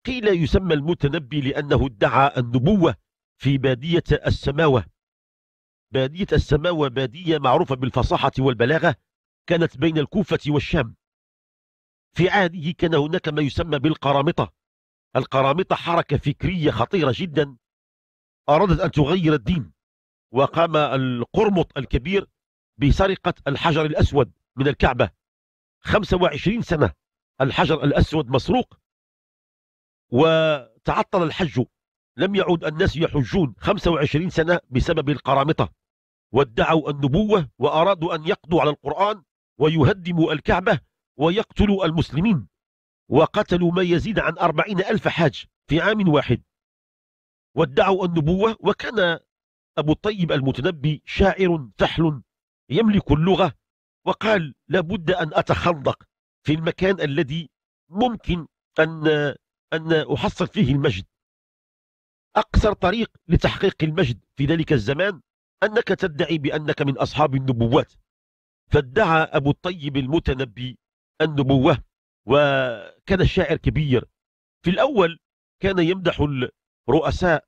قيل يسمى المتنبي لأنه ادعى النبوة في بادية السماوة بادية السماوة بادية معروفة بالفصاحة والبلاغة كانت بين الكوفة والشام في عهده كان هناك ما يسمى بالقرامطة القرامطة حركة فكرية خطيرة جدا أرادت أن تغير الدين وقام القرمط الكبير بسرقة الحجر الأسود من الكعبة 25 سنة الحجر الأسود مسروق وتعطل الحج لم يعد الناس يحجون 25 سنة بسبب القرامطة وادعوا النبوة وأرادوا أن يقضوا على القرآن ويهدموا الكعبة ويقتلوا المسلمين وقتلوا ما يزيد عن أربعين ألف حاج في عام واحد وادعوا النبوة وكان أبو الطيب المتنبي شاعر فحل يملك اللغة وقال لابد أن أتخندق في المكان الذي ممكن أن, أن أحصل فيه المجد أقصر طريق لتحقيق المجد في ذلك الزمان أنك تدعي بأنك من أصحاب النبوات فادعى أبو الطيب المتنبي النبوة وكان الشاعر كبير في الأول كان يمدح الرؤساء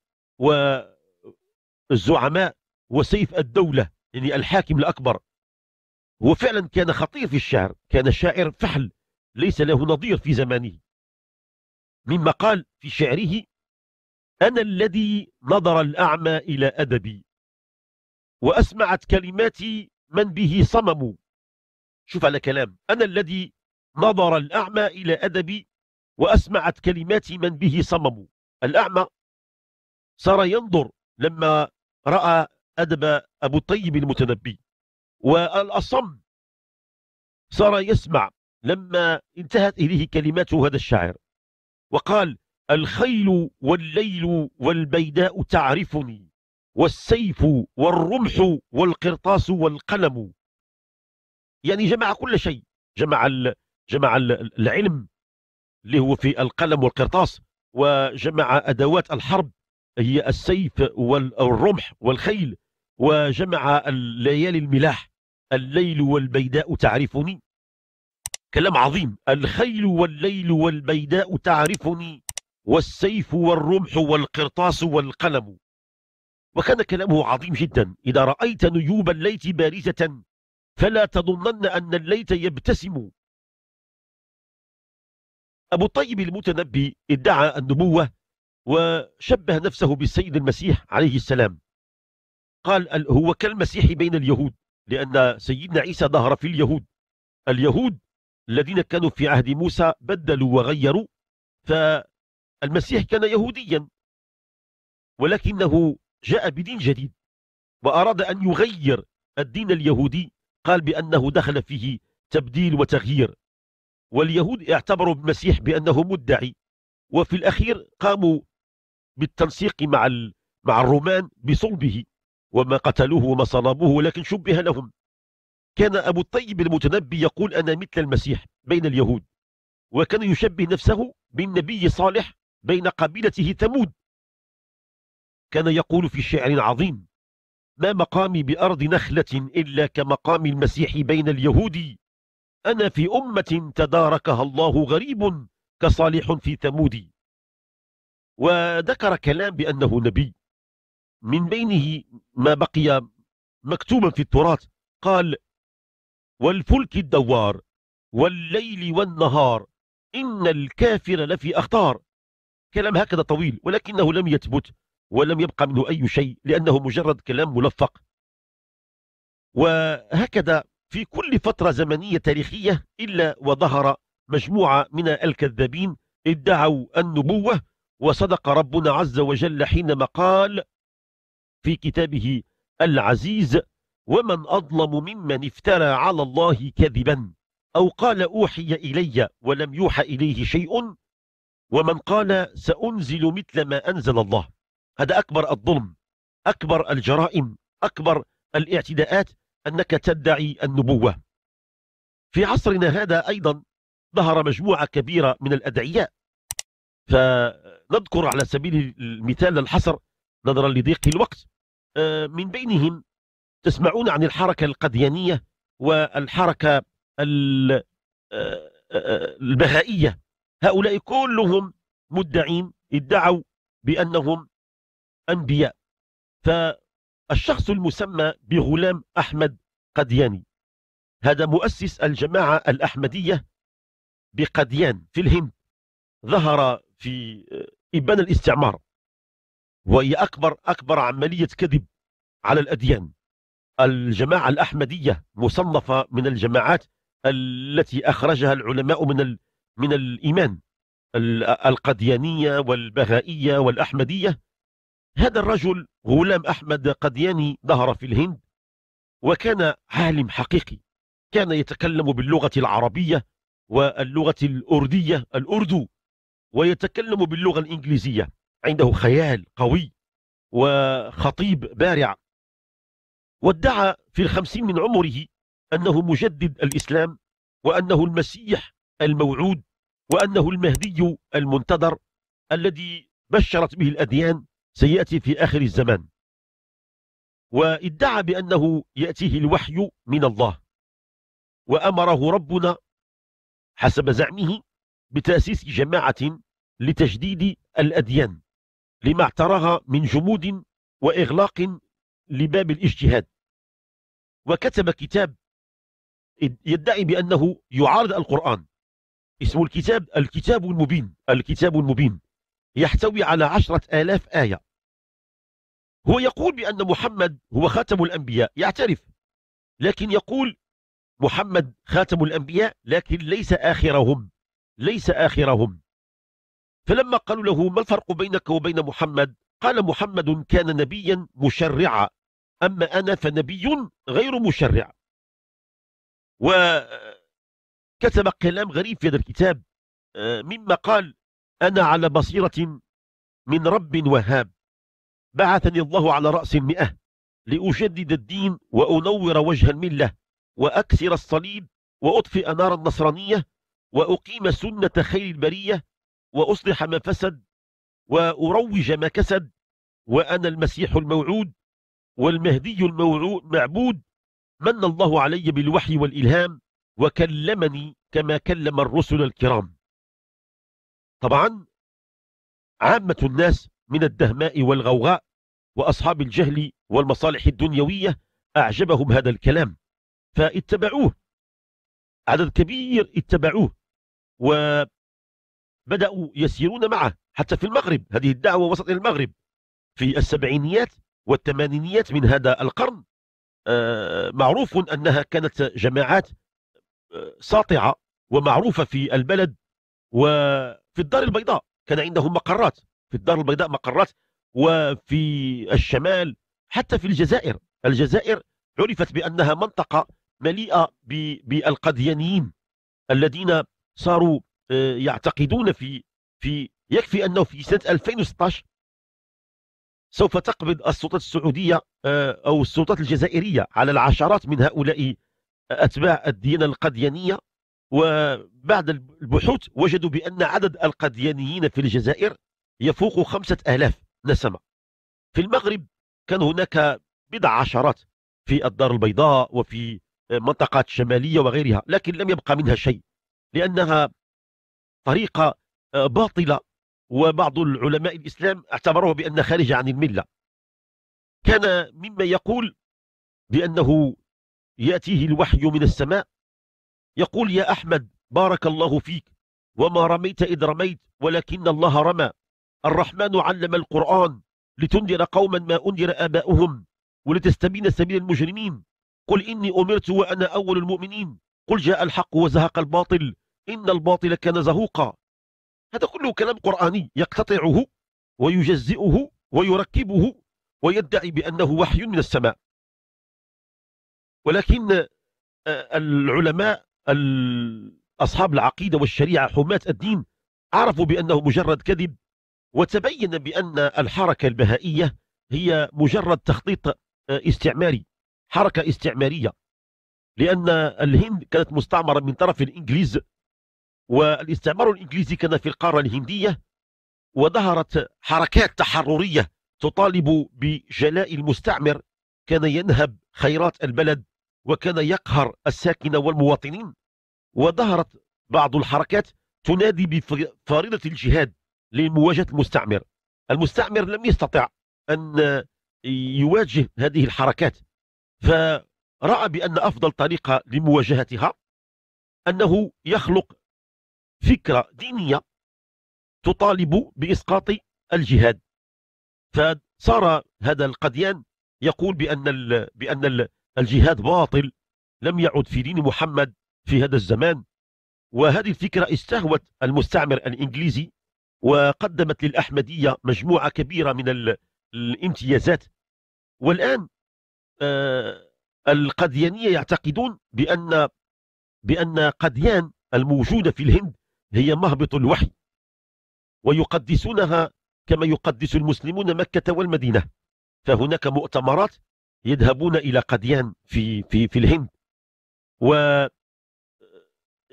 والزعماء وسيف الدولة يعني الحاكم الأكبر هو فعلا كان خطير في الشعر كان شاعر فحل ليس له نظير في زمانه مما قال في شعره أنا الذي نظر الأعمى إلى أدبي وأسمعت كلماتي من به صمم شوف على كلام أنا الذي نظر الأعمى إلى أدبي وأسمعت كلمات من به صمم الأعمى صار ينظر لما رأى أدب أبو الطيب المتنبي والأصم صار يسمع لما انتهت إليه كلمات هذا الشاعر وقال الخيل والليل والبيداء تعرفني والسيف والرمح والقرطاس والقلم يعني جمع كل شيء جمع ال... جمع العلم اللي هو في القلم والقرطاس وجمع أدوات الحرب هي السيف والرمح والخيل وجمع الليالي الملاح الليل والبيداء تعرفني كلام عظيم الخيل والليل والبيداء تعرفني والسيف والرمح والقرطاس والقلم وكان كلامه عظيم جدا إذا رأيت نيوب الليث بارزة فلا تظنن أن الليث يبتسم أبو الطيب المتنبي ادعى النبوة وشبه نفسه بالسيد المسيح عليه السلام قال هو كالمسيح بين اليهود لأن سيدنا عيسى ظهر في اليهود اليهود الذين كانوا في عهد موسى بدلوا وغيروا المسيح كان يهوديا ولكنه جاء بدين جديد وأراد أن يغير الدين اليهودي قال بأنه دخل فيه تبديل وتغيير واليهود اعتبروا المسيح بأنه مدعي وفي الأخير قاموا بالتنسيق مع مع الرومان بصلبه وما قتلوه وما صلبوه ولكن شبه لهم كان أبو الطيب المتنبي يقول أنا مثل المسيح بين اليهود وكان يشبه نفسه بالنبي صالح بين قبيلته ثمود كان يقول في شعر عظيم ما مقامي بأرض نخلة إلا كمقام المسيح بين اليهود أنا في أمة تداركها الله غريب كصالح في ثمود وذكر كلام بأنه نبي من بينه ما بقي مكتوبا في التراث قال والفلك الدوار والليل والنهار إن الكافر لفي أخطار كلام هكذا طويل ولكنه لم يثبت ولم يبقى منه أي شيء لأنه مجرد كلام ملفق وهكذا في كل فترة زمنية تاريخية إلا وظهر مجموعة من الكذابين ادعوا النبوة وصدق ربنا عز وجل حينما قال في كتابه العزيز ومن أظلم ممن افترى على الله كذبا أو قال أوحي إلي ولم يوحى إليه شيء ومن قال سأنزل مثل ما أنزل الله هذا أكبر الظلم أكبر الجرائم أكبر الاعتداءات أنك تدعي النبوة في عصرنا هذا أيضا ظهر مجموعة كبيرة من الأدعياء فنذكر على سبيل المثال الحصر نظرا لضيق الوقت آه، من بينهم تسمعون عن الحركة القديانية والحركة آه، آه، البهائية هؤلاء كلهم مدعين ادعوا بأنهم أنبياء فالشخص المسمى بغلام أحمد قدياني هذا مؤسس الجماعة الأحمدية بقديان في الهند ظهر في إبان الاستعمار وهي أكبر, أكبر عملية كذب على الأديان الجماعة الأحمدية مصنفة من الجماعات التي أخرجها العلماء من من الإيمان القديانية والبهائية والأحمدية هذا الرجل غلام أحمد قدياني ظهر في الهند وكان عالم حقيقي كان يتكلم باللغة العربية واللغة الأردية الأردو ويتكلم باللغة الإنجليزية عنده خيال قوي وخطيب بارع وادعى في الخمسين من عمره أنه مجدد الإسلام وأنه المسيح الموعود وأنه المهدي المنتظر الذي بشرت به الأديان سيأتي في آخر الزمان وادعى بأنه يأتيه الوحي من الله وأمره ربنا حسب زعمه بتأسيس جماعة لتجديد الأديان لما اعتراها من جمود وإغلاق لباب الاجتهاد وكتب كتاب يدعي بأنه يعارض القرآن اسم الكتاب الكتاب المبين الكتاب المبين يحتوي على عشرة آلاف آية هو يقول بأن محمد هو خاتم الأنبياء يعترف لكن يقول محمد خاتم الأنبياء لكن ليس آخرهم ليس آخرهم فلما قالوا له ما الفرق بينك وبين محمد قال محمد كان نبيا مشرعا أما أنا فنبي غير مشرع و كتب كلام غريب في هذا الكتاب آه، مما قال أنا على بصيرة من رب وهاب بعثني الله على رأس المئة لأجدد الدين وأنور وجه الملة وأكسر الصليب وأطفئ نار النصرانية وأقيم سنة خير البرية وأصلح ما فسد وأروج ما كسد وأنا المسيح الموعود والمهدي المعبود من الله علي بالوحي والإلهام وكلمني كما كلم الرسل الكرام طبعا عامة الناس من الدهماء والغوغاء وأصحاب الجهل والمصالح الدنيوية أعجبهم هذا الكلام فاتبعوه عدد كبير اتبعوه وبدأوا يسيرون معه حتى في المغرب هذه الدعوة وصلت إلى المغرب في السبعينيات والثمانينيات من هذا القرن آه، معروف أنها كانت جماعات ساطعة ومعروفة في البلد وفي الدار البيضاء كان عندهم مقرات في الدار البيضاء مقرات وفي الشمال حتى في الجزائر الجزائر عرفت بأنها منطقة مليئة بالقديانيين الذين صاروا آه، يعتقدون في في يكفي أنه في سنة 2016 سوف تقبض السلطات السعودية آه، أو السلطات الجزائرية على العشرات من هؤلاء أتباع الديانة القديانية وبعد البحوث وجدوا بأن عدد القديانيين في الجزائر يفوق خمسة ألاف نسمة في المغرب كان هناك بضع عشرات في الدار البيضاء وفي منطقات شمالية وغيرها لكن لم يبقى منها شيء لأنها طريقة باطلة وبعض العلماء الإسلام اعتبروه بأن خارجة عن الملة كان مما يقول بأنه يأتيه الوحي من السماء يقول يا أحمد بارك الله فيك وما رميت إذ رميت ولكن الله رمى الرحمن علم القرآن لتنذر قوما ما أنذر آباؤهم ولتستبين سبيل المجرمين قل إني أمرت وأنا أول المؤمنين قل جاء الحق وزهق الباطل إن الباطل كان زهوقا هذا كله كلام قرآني يقتطعه ويجزئه ويركبه ويدعي بأنه وحي من السماء ولكن آه، العلماء أصحاب العقيدة والشريعة حماة الدين عرفوا بأنه مجرد كذب وتبين بأن الحركة البهائية هي مجرد تخطيط آه، استعماري حركة استعمارية لأن الهند كانت مستعمرة من طرف الإنجليز والاستعمار الإنجليزي كان في القارة الهندية وظهرت حركات تحررية تطالب بجلاء المستعمر كان ينهب خيرات البلد وكان يقهر الساكن والمواطنين وظهرت بعض الحركات تنادي بفريضة الجهاد لمواجهة المستعمر المستعمر لم يستطع أن يواجه هذه الحركات فرأى بأن أفضل طريقة لمواجهتها أنه يخلق فكرة دينية تطالب بإسقاط الجهاد فصار هذا القديان يقول بأن الـ بأن الـ الجهاد باطل لم يعد في دين محمد في هذا الزمان وهذه الفكرة استهوت المستعمر الإنجليزي وقدمت للأحمدية مجموعة كبيرة من الامتيازات والآن آه القديانية يعتقدون بأن بأن قديان الموجودة في الهند هي مهبط الوحي ويقدسونها كما يقدس المسلمون مكة والمدينة فهناك مؤتمرات يذهبون إلى قديان في, في, في الهند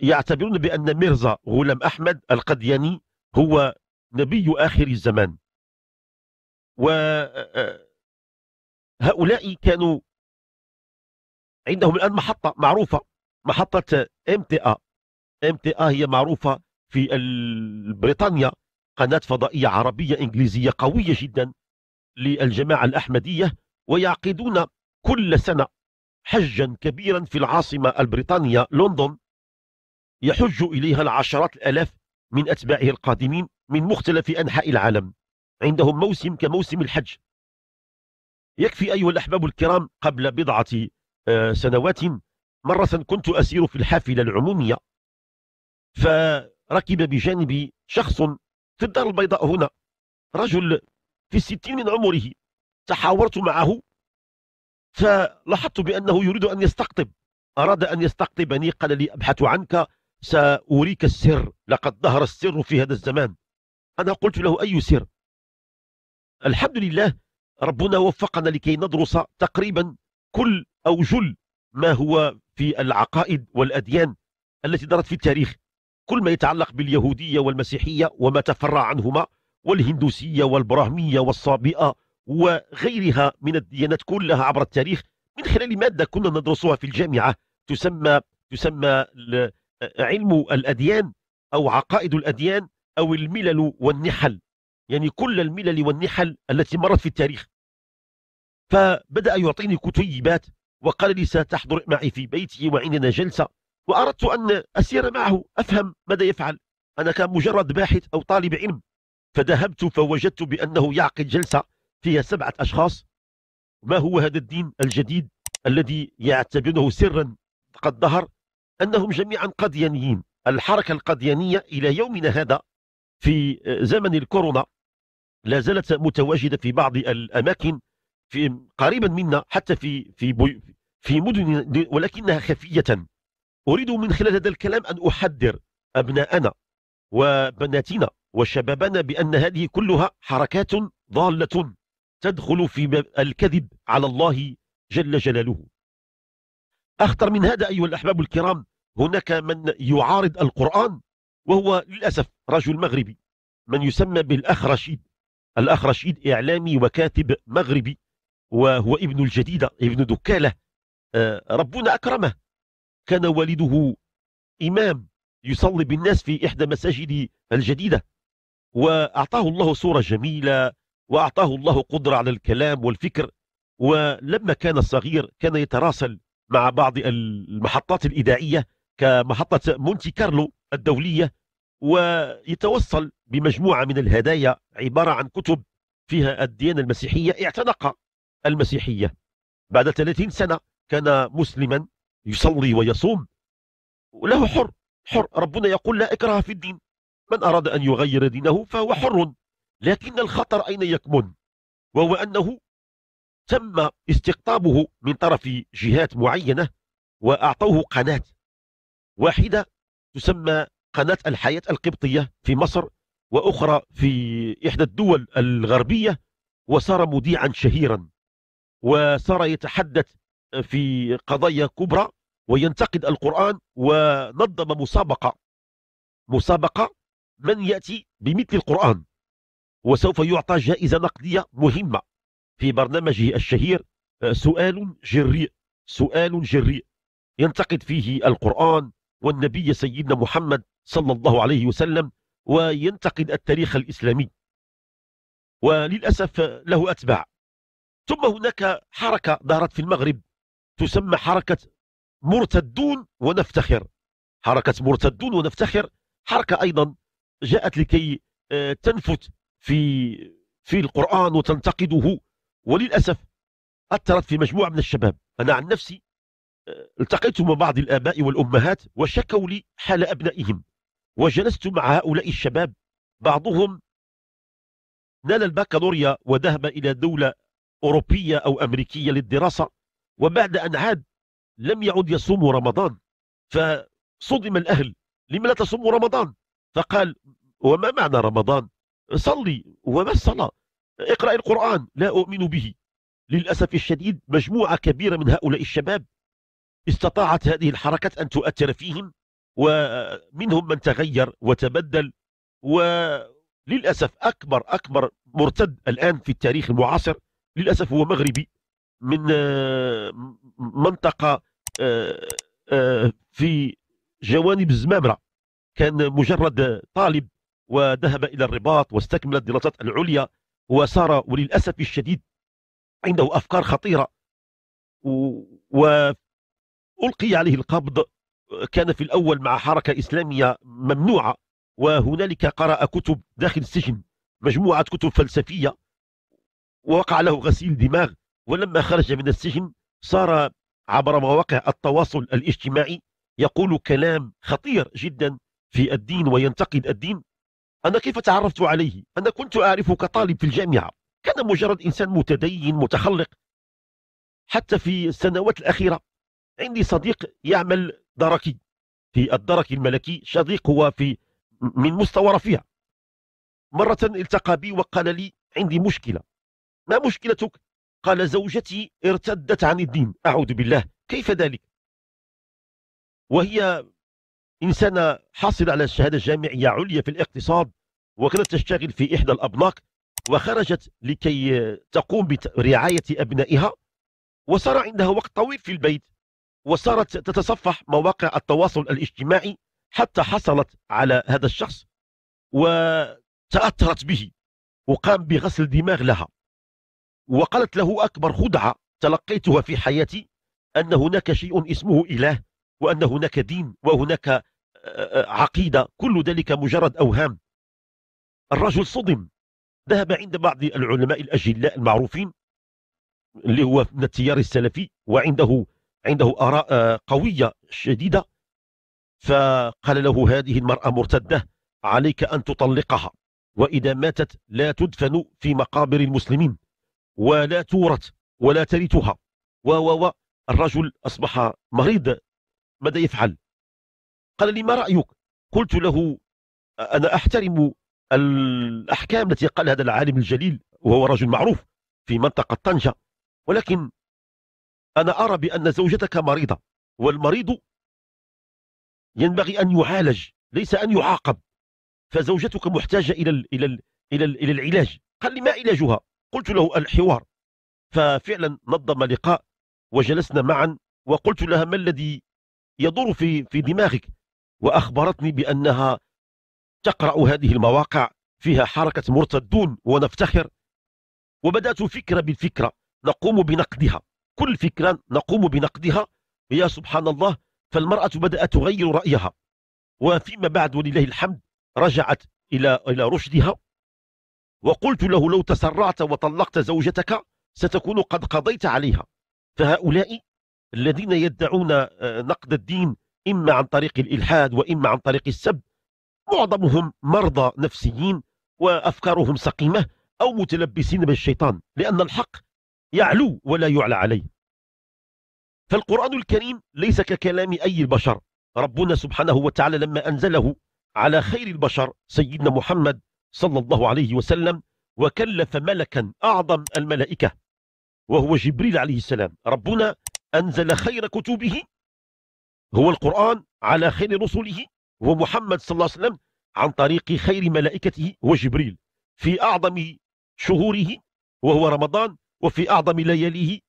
ويعتبرون بأن ميرزا غلام أحمد القدياني هو نبي آخر الزمان وهؤلاء كانوا عندهم الآن محطة معروفة محطة MTA MTA هي معروفة في بريطانيا قناة فضائية عربية إنجليزية قوية جدا للجماعة الأحمدية ويعقدون كل سنة حجا كبيرا في العاصمة البريطانية لندن يحج إليها العشرات الألاف من أتباعه القادمين من مختلف أنحاء العالم عندهم موسم كموسم الحج يكفي أيها الأحباب الكرام قبل بضعة آه، سنوات مرة كنت أسير في الحافلة العمومية فركب بجانبي شخص في الدار البيضاء هنا رجل في الستين من عمره تحاورت معه فلاحظت بأنه يريد أن يستقطب أراد أن يستقطبني قال لي أبحث عنك سأريك السر لقد ظهر السر في هذا الزمان أنا قلت له أي سر الحمد لله ربنا وفقنا لكي ندرس تقريبا كل أو جل ما هو في العقائد والأديان التي درت في التاريخ كل ما يتعلق باليهودية والمسيحية وما تفرع عنهما والهندوسية والبراهمية والصابئة وغيرها من الديانات كلها عبر التاريخ من خلال مادة كنا ندرسها في الجامعة تسمى تسمى آه، علم الأديان أو عقائد الأديان أو الملل والنحل يعني كل الملل والنحل التي مرت في التاريخ فبدأ يعطيني كتيبات وقال لي ستحضر معي في بيتي وعندنا جلسة وأردت أن أسير معه أفهم ماذا يفعل أنا كمجرد باحث أو طالب علم فذهبت فوجدت بأنه يعقد جلسة فيها سبعة أشخاص ما هو هذا الدين الجديد الذي يعتبره سرا قد ظهر أنهم جميعا قديانيين الحركة القديانية إلى يومنا هذا في زمن الكورونا لا زالت متواجدة في بعض الأماكن في قريبا منا حتى في في في مدن ولكنها خفية أريد من خلال هذا الكلام أن أحذر أبناءنا وبناتنا وشبابنا بأن هذه كلها حركات ضالة تدخل في الكذب على الله جل جلاله أخطر من هذا أيها الأحباب الكرام هناك من يعارض القرآن وهو للأسف رجل مغربي من يسمى بالأخ رشيد الأخ رشيد إعلامي وكاتب مغربي وهو ابن الجديدة ابن دكالة آه، ربنا أكرمه كان والده إمام يصلي بالناس في إحدى مساجد الجديدة وأعطاه الله صورة جميلة وأعطاه الله قدرة على الكلام والفكر ولما كان صغير كان يتراسل مع بعض المحطات الإذاعية كمحطة مونتي كارلو الدولية ويتوصل بمجموعة من الهدايا عبارة عن كتب فيها الديانة المسيحية اعتنق المسيحية بعد 30 سنة كان مسلما يصلي ويصوم وله حر حر ربنا يقول لا إكراه في الدين من أراد أن يغير دينه فهو حر لكن الخطر أين يكمن وهو أنه تم استقطابه من طرف جهات معينة وأعطوه قناة واحدة تسمى قناة الحياة القبطية في مصر وأخرى في إحدى الدول الغربية وصار مذيعا شهيرا وصار يتحدث في قضايا كبرى وينتقد القرآن ونظم مسابقة مسابقة من يأتي بمثل القرآن وسوف يعطى جائزة نقدية مهمة في برنامجه الشهير آه، سؤال جريء سؤال جريء ينتقد فيه القرآن والنبي سيدنا محمد صلى الله عليه وسلم وينتقد التاريخ الإسلامي وللأسف له أتباع ثم هناك حركة ظهرت في المغرب تسمى حركة مرتدون ونفتخر حركة مرتدون ونفتخر حركة أيضا جاءت لكي آه، تنفت في في القرآن وتنتقده وللأسف أثرت في مجموعة من الشباب أنا عن نفسي آه، التقيت مع بعض الآباء والأمهات وشكوا لي حال أبنائهم وجلست مع هؤلاء الشباب بعضهم نال البكالوريا وذهب إلى دولة أوروبية أو أمريكية للدراسة وبعد أن عاد لم يعد يصوم رمضان فصدم الأهل لما لا تصوم رمضان فقال وما معنى رمضان صلي وما الصلاة اقرأ القرآن لا أؤمن به للأسف الشديد مجموعة كبيرة من هؤلاء الشباب استطاعت هذه الحركة أن تؤثر فيهم ومنهم من تغير وتبدل وللأسف أكبر أكبر مرتد الآن في التاريخ المعاصر للأسف هو مغربي من آه، منطقة آه، آه، في جوانب الزمامرة كان مجرد طالب وذهب إلى الرباط واستكمل الدراسات العليا وصار وللأسف الشديد عنده أفكار خطيرة وألقي عليه القبض كان في الأول مع حركة إسلامية ممنوعة وهنالك قرأ كتب داخل السجن مجموعة كتب فلسفية ووقع له غسيل دماغ ولما خرج من السجن صار عبر مواقع التواصل الاجتماعي يقول كلام خطير جدا في الدين وينتقد الدين أنا كيف تعرفت عليه؟ أنا كنت أعرفه كطالب في الجامعة كان مجرد إنسان متدين متخلق حتى في السنوات الأخيرة عندي صديق يعمل دركي في الدركي الملكي صديق هو في من مستوى رفيع مرة التقى بي وقال لي عندي مشكلة ما مشكلتك؟ قال زوجتي ارتدت عن الدين أعوذ بالله كيف ذلك؟ وهي إنسانة حصل على الشهادة الجامعية عليا في الاقتصاد وكانت تشتغل في إحدى الأبناق وخرجت لكي تقوم برعاية أبنائها وصار عندها وقت طويل في البيت وصارت تتصفح مواقع التواصل الاجتماعي حتى حصلت على هذا الشخص وتأثرت به وقام بغسل دماغ لها وقالت له أكبر خدعة تلقيتها في حياتي أن هناك شيء اسمه إله وأن هناك دين وهناك آه، آه، آه، عقيدة كل ذلك مجرد أوهام الرجل صدم ذهب عند بعض العلماء الأجلاء المعروفين اللي هو من التيار السلفي وعنده عنده آراء قوية شديدة فقال له هذه المرأة مرتدة عليك أن تطلقها وإذا ماتت لا تدفن في مقابر المسلمين ولا تورث ولا ترثها و الرجل أصبح مريض ماذا يفعل قال لي ما رأيك قلت له أنا أحترم الأحكام التي قال هذا العالم الجليل وهو رجل معروف في منطقة طنجة ولكن أنا أرى بأن زوجتك مريضة والمريض ينبغي أن يعالج ليس أن يعاقب فزوجتك محتاجة إلى الـ إلى الـ إلى, الـ إلى العلاج قال لي ما علاجها قلت له الحوار ففعلا نظم لقاء وجلسنا معا وقلت لها ما الذي يدور في في دماغك وأخبرتني بأنها تقرأ هذه المواقع فيها حركة مرتدون ونفتخر وبدأت فكرة بالفكرة نقوم بنقدها كل فكرة نقوم بنقدها يا سبحان الله فالمرأة بدأت تغير رأيها وفيما بعد ولله الحمد رجعت إلى إلى رشدها وقلت له لو تسرعت وطلقت زوجتك ستكون قد قضيت عليها فهؤلاء الذين يدعون آه، نقد الدين إما عن طريق الإلحاد وإما عن طريق السب معظمهم مرضى نفسيين وأفكارهم سقيمة أو متلبسين بالشيطان لأن الحق يعلو ولا يعلى عليه فالقرآن الكريم ليس ككلام أي البشر ربنا سبحانه وتعالى لما أنزله على خير البشر سيدنا محمد صلى الله عليه وسلم وكلف ملكا أعظم الملائكة وهو جبريل عليه السلام ربنا أنزل خير كتبه هو القرآن على خير رسله هو محمد صلى الله عليه وسلم عن طريق خير ملائكته هو جبريل في أعظم شهوره وهو رمضان وفي أعظم لياليه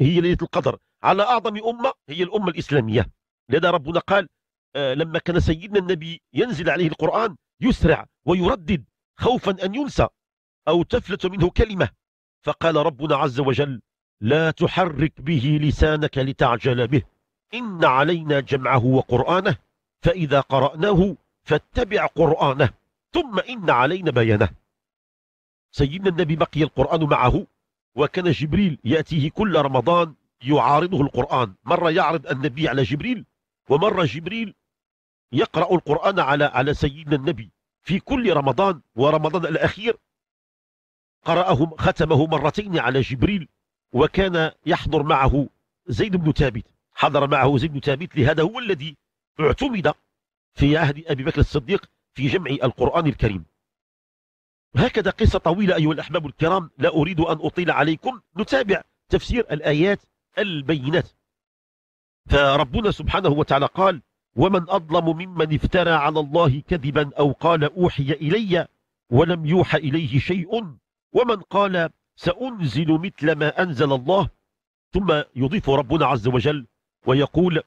هي ليلة القدر على أعظم أمة هي الأمة الإسلامية لذا ربنا قال آه، لما كان سيدنا النبي ينزل عليه القرآن يسرع ويردد خوفا أن ينسى أو تفلت منه كلمة فقال ربنا عز وجل لا تحرك به لسانك لتعجل به إن علينا جمعه وقرآنه فإذا قرأناه فاتبع قرآنه ثم إن علينا بيانه سيدنا النبي بقي القرآن معه وكان جبريل يأتيه كل رمضان يعارضه القرآن مرة يعرض النبي على جبريل ومرة جبريل يقرأ القرآن على على سيدنا النبي في كل رمضان ورمضان الأخير قرأه ختمه مرتين على جبريل وكان يحضر معه زيد بن ثابت حضر معه زيد بن ثابت لهذا هو الذي اعتمد في عهد أبي بكر الصديق في جمع القرآن الكريم هكذا قصة طويلة أيها الأحباب الكرام لا أريد أن أطيل عليكم نتابع تفسير الآيات البينات فربنا سبحانه وتعالى قال ومن أظلم ممن افترى على الله كذبا أو قال أوحي إلي ولم يوحى إليه شيء ومن قال سأنزل مثل ما أنزل الله ثم يضيف ربنا عز وجل ويقول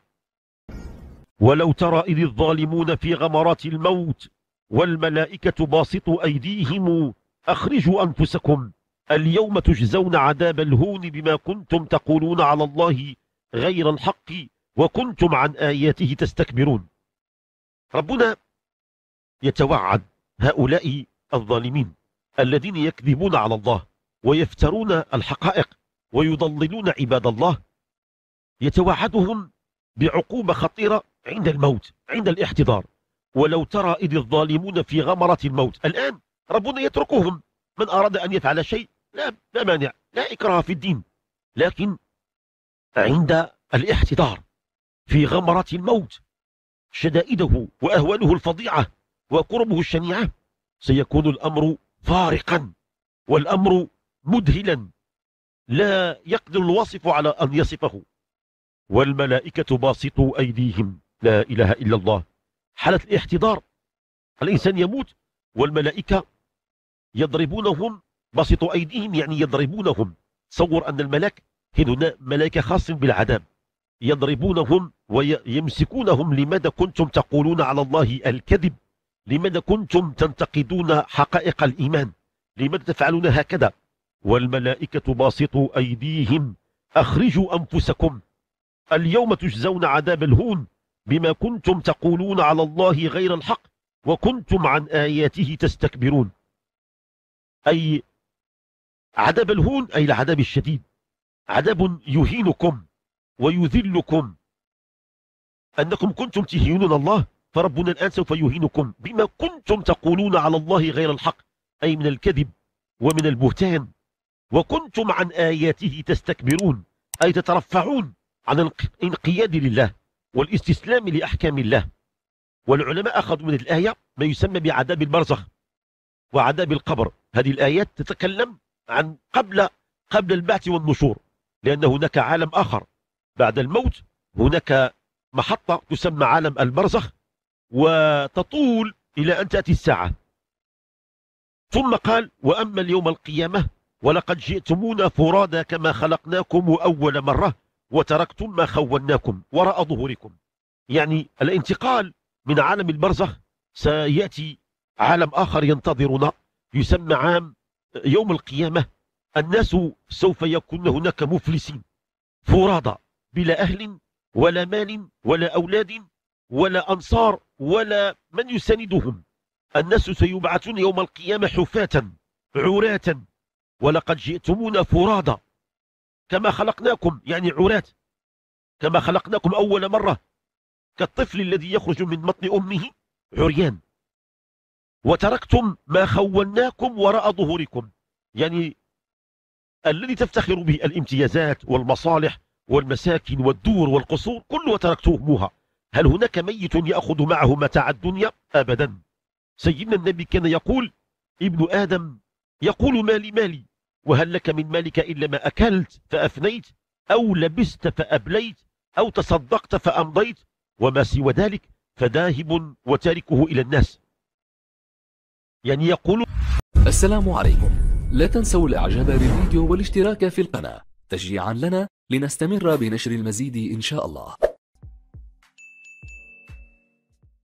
ولو ترى إذ الظالمون في غمرات الموت والملائكة باسطوا أيديهم أخرجوا أنفسكم اليوم تجزون عذاب الهون بما كنتم تقولون على الله غير الحق وكنتم عن آياته تستكبرون ربنا يتوعد هؤلاء الظالمين الذين يكذبون على الله ويفترون الحقائق ويضللون عباد الله يتوعدهم بعقوبة خطيرة عند الموت عند الاحتضار ولو ترى إذ الظالمون في غمرة الموت الآن ربنا يتركهم من أراد أن يفعل شيء لا, لا مانع لا إكراه في الدين لكن عند الاحتضار في غمرة الموت شدائده وأهواله الفظيعة وقربه الشنيعة سيكون الأمر فارقا والأمر مذهلا لا يقدر الوصف على أن يصفه والملائكة باسطوا أيديهم لا إله إلا الله حالة الاحتضار الإنسان يموت والملائكة يضربونهم باسطوا أيديهم يعني يضربونهم تصور أن الملك هنا ملائكة خاص بالعذاب يضربونهم ويمسكونهم لماذا كنتم تقولون على الله الكذب لماذا كنتم تنتقدون حقائق الإيمان لماذا تفعلون هكذا والملائكة باسطوا أيديهم أخرجوا أنفسكم اليوم تجزون عذاب الهون بما كنتم تقولون على الله غير الحق وكنتم عن آياته تستكبرون أي عذاب الهون أي العذاب الشديد عذاب يهينكم ويذلكم أنكم كنتم تهينون الله فربنا الآن سوف يهينكم بما كنتم تقولون على الله غير الحق أي من الكذب ومن البهتان وكنتم عن آياته تستكبرون أي تترفعون عن الانقياد لله والاستسلام لأحكام الله والعلماء أخذوا من الآية ما يسمى بعذاب البرزخ وعذاب القبر هذه الآيات تتكلم عن قبل قبل البعث والنشور لأن هناك عالم آخر بعد الموت هناك محطة تسمى عالم البرزخ وتطول إلى أن تأتي الساعة ثم قال وأما اليوم القيامة ولقد جئتمونا فرادا كما خلقناكم أول مرة وتركتم ما خولناكم وراء ظهوركم يعني الانتقال من عالم البرزخ سيأتي عالم آخر ينتظرنا يسمى عام يوم القيامة الناس سوف يكون هناك مفلسين فرادا بلا أهل ولا مال ولا أولاد ولا أنصار ولا من يساندهم الناس سيبعثون يوم القيامة حفاة عراة ولقد جئتمونا فرادى كما خلقناكم يعني عراة كما خلقناكم أول مرة كالطفل الذي يخرج من بطن أمه عريان وتركتم ما خولناكم وراء ظهوركم يعني الذي تفتخر به الامتيازات والمصالح والمساكن والدور والقصور كل وتركتموها هل هناك ميت يأخذ معه متاع الدنيا أبدا سيدنا النبي كان يقول ابن آدم يقول مالي مالي وهل لك من مالك إلا ما أكلت فأفنيت أو لبست فأبليت أو تصدقت فأمضيت وما سوى ذلك فذاهب وتاركه إلى الناس يعني يقول السلام عليكم لا تنسوا الإعجاب بالفيديو والاشتراك في القناة تشجيعا لنا لنستمر بنشر المزيد إن شاء الله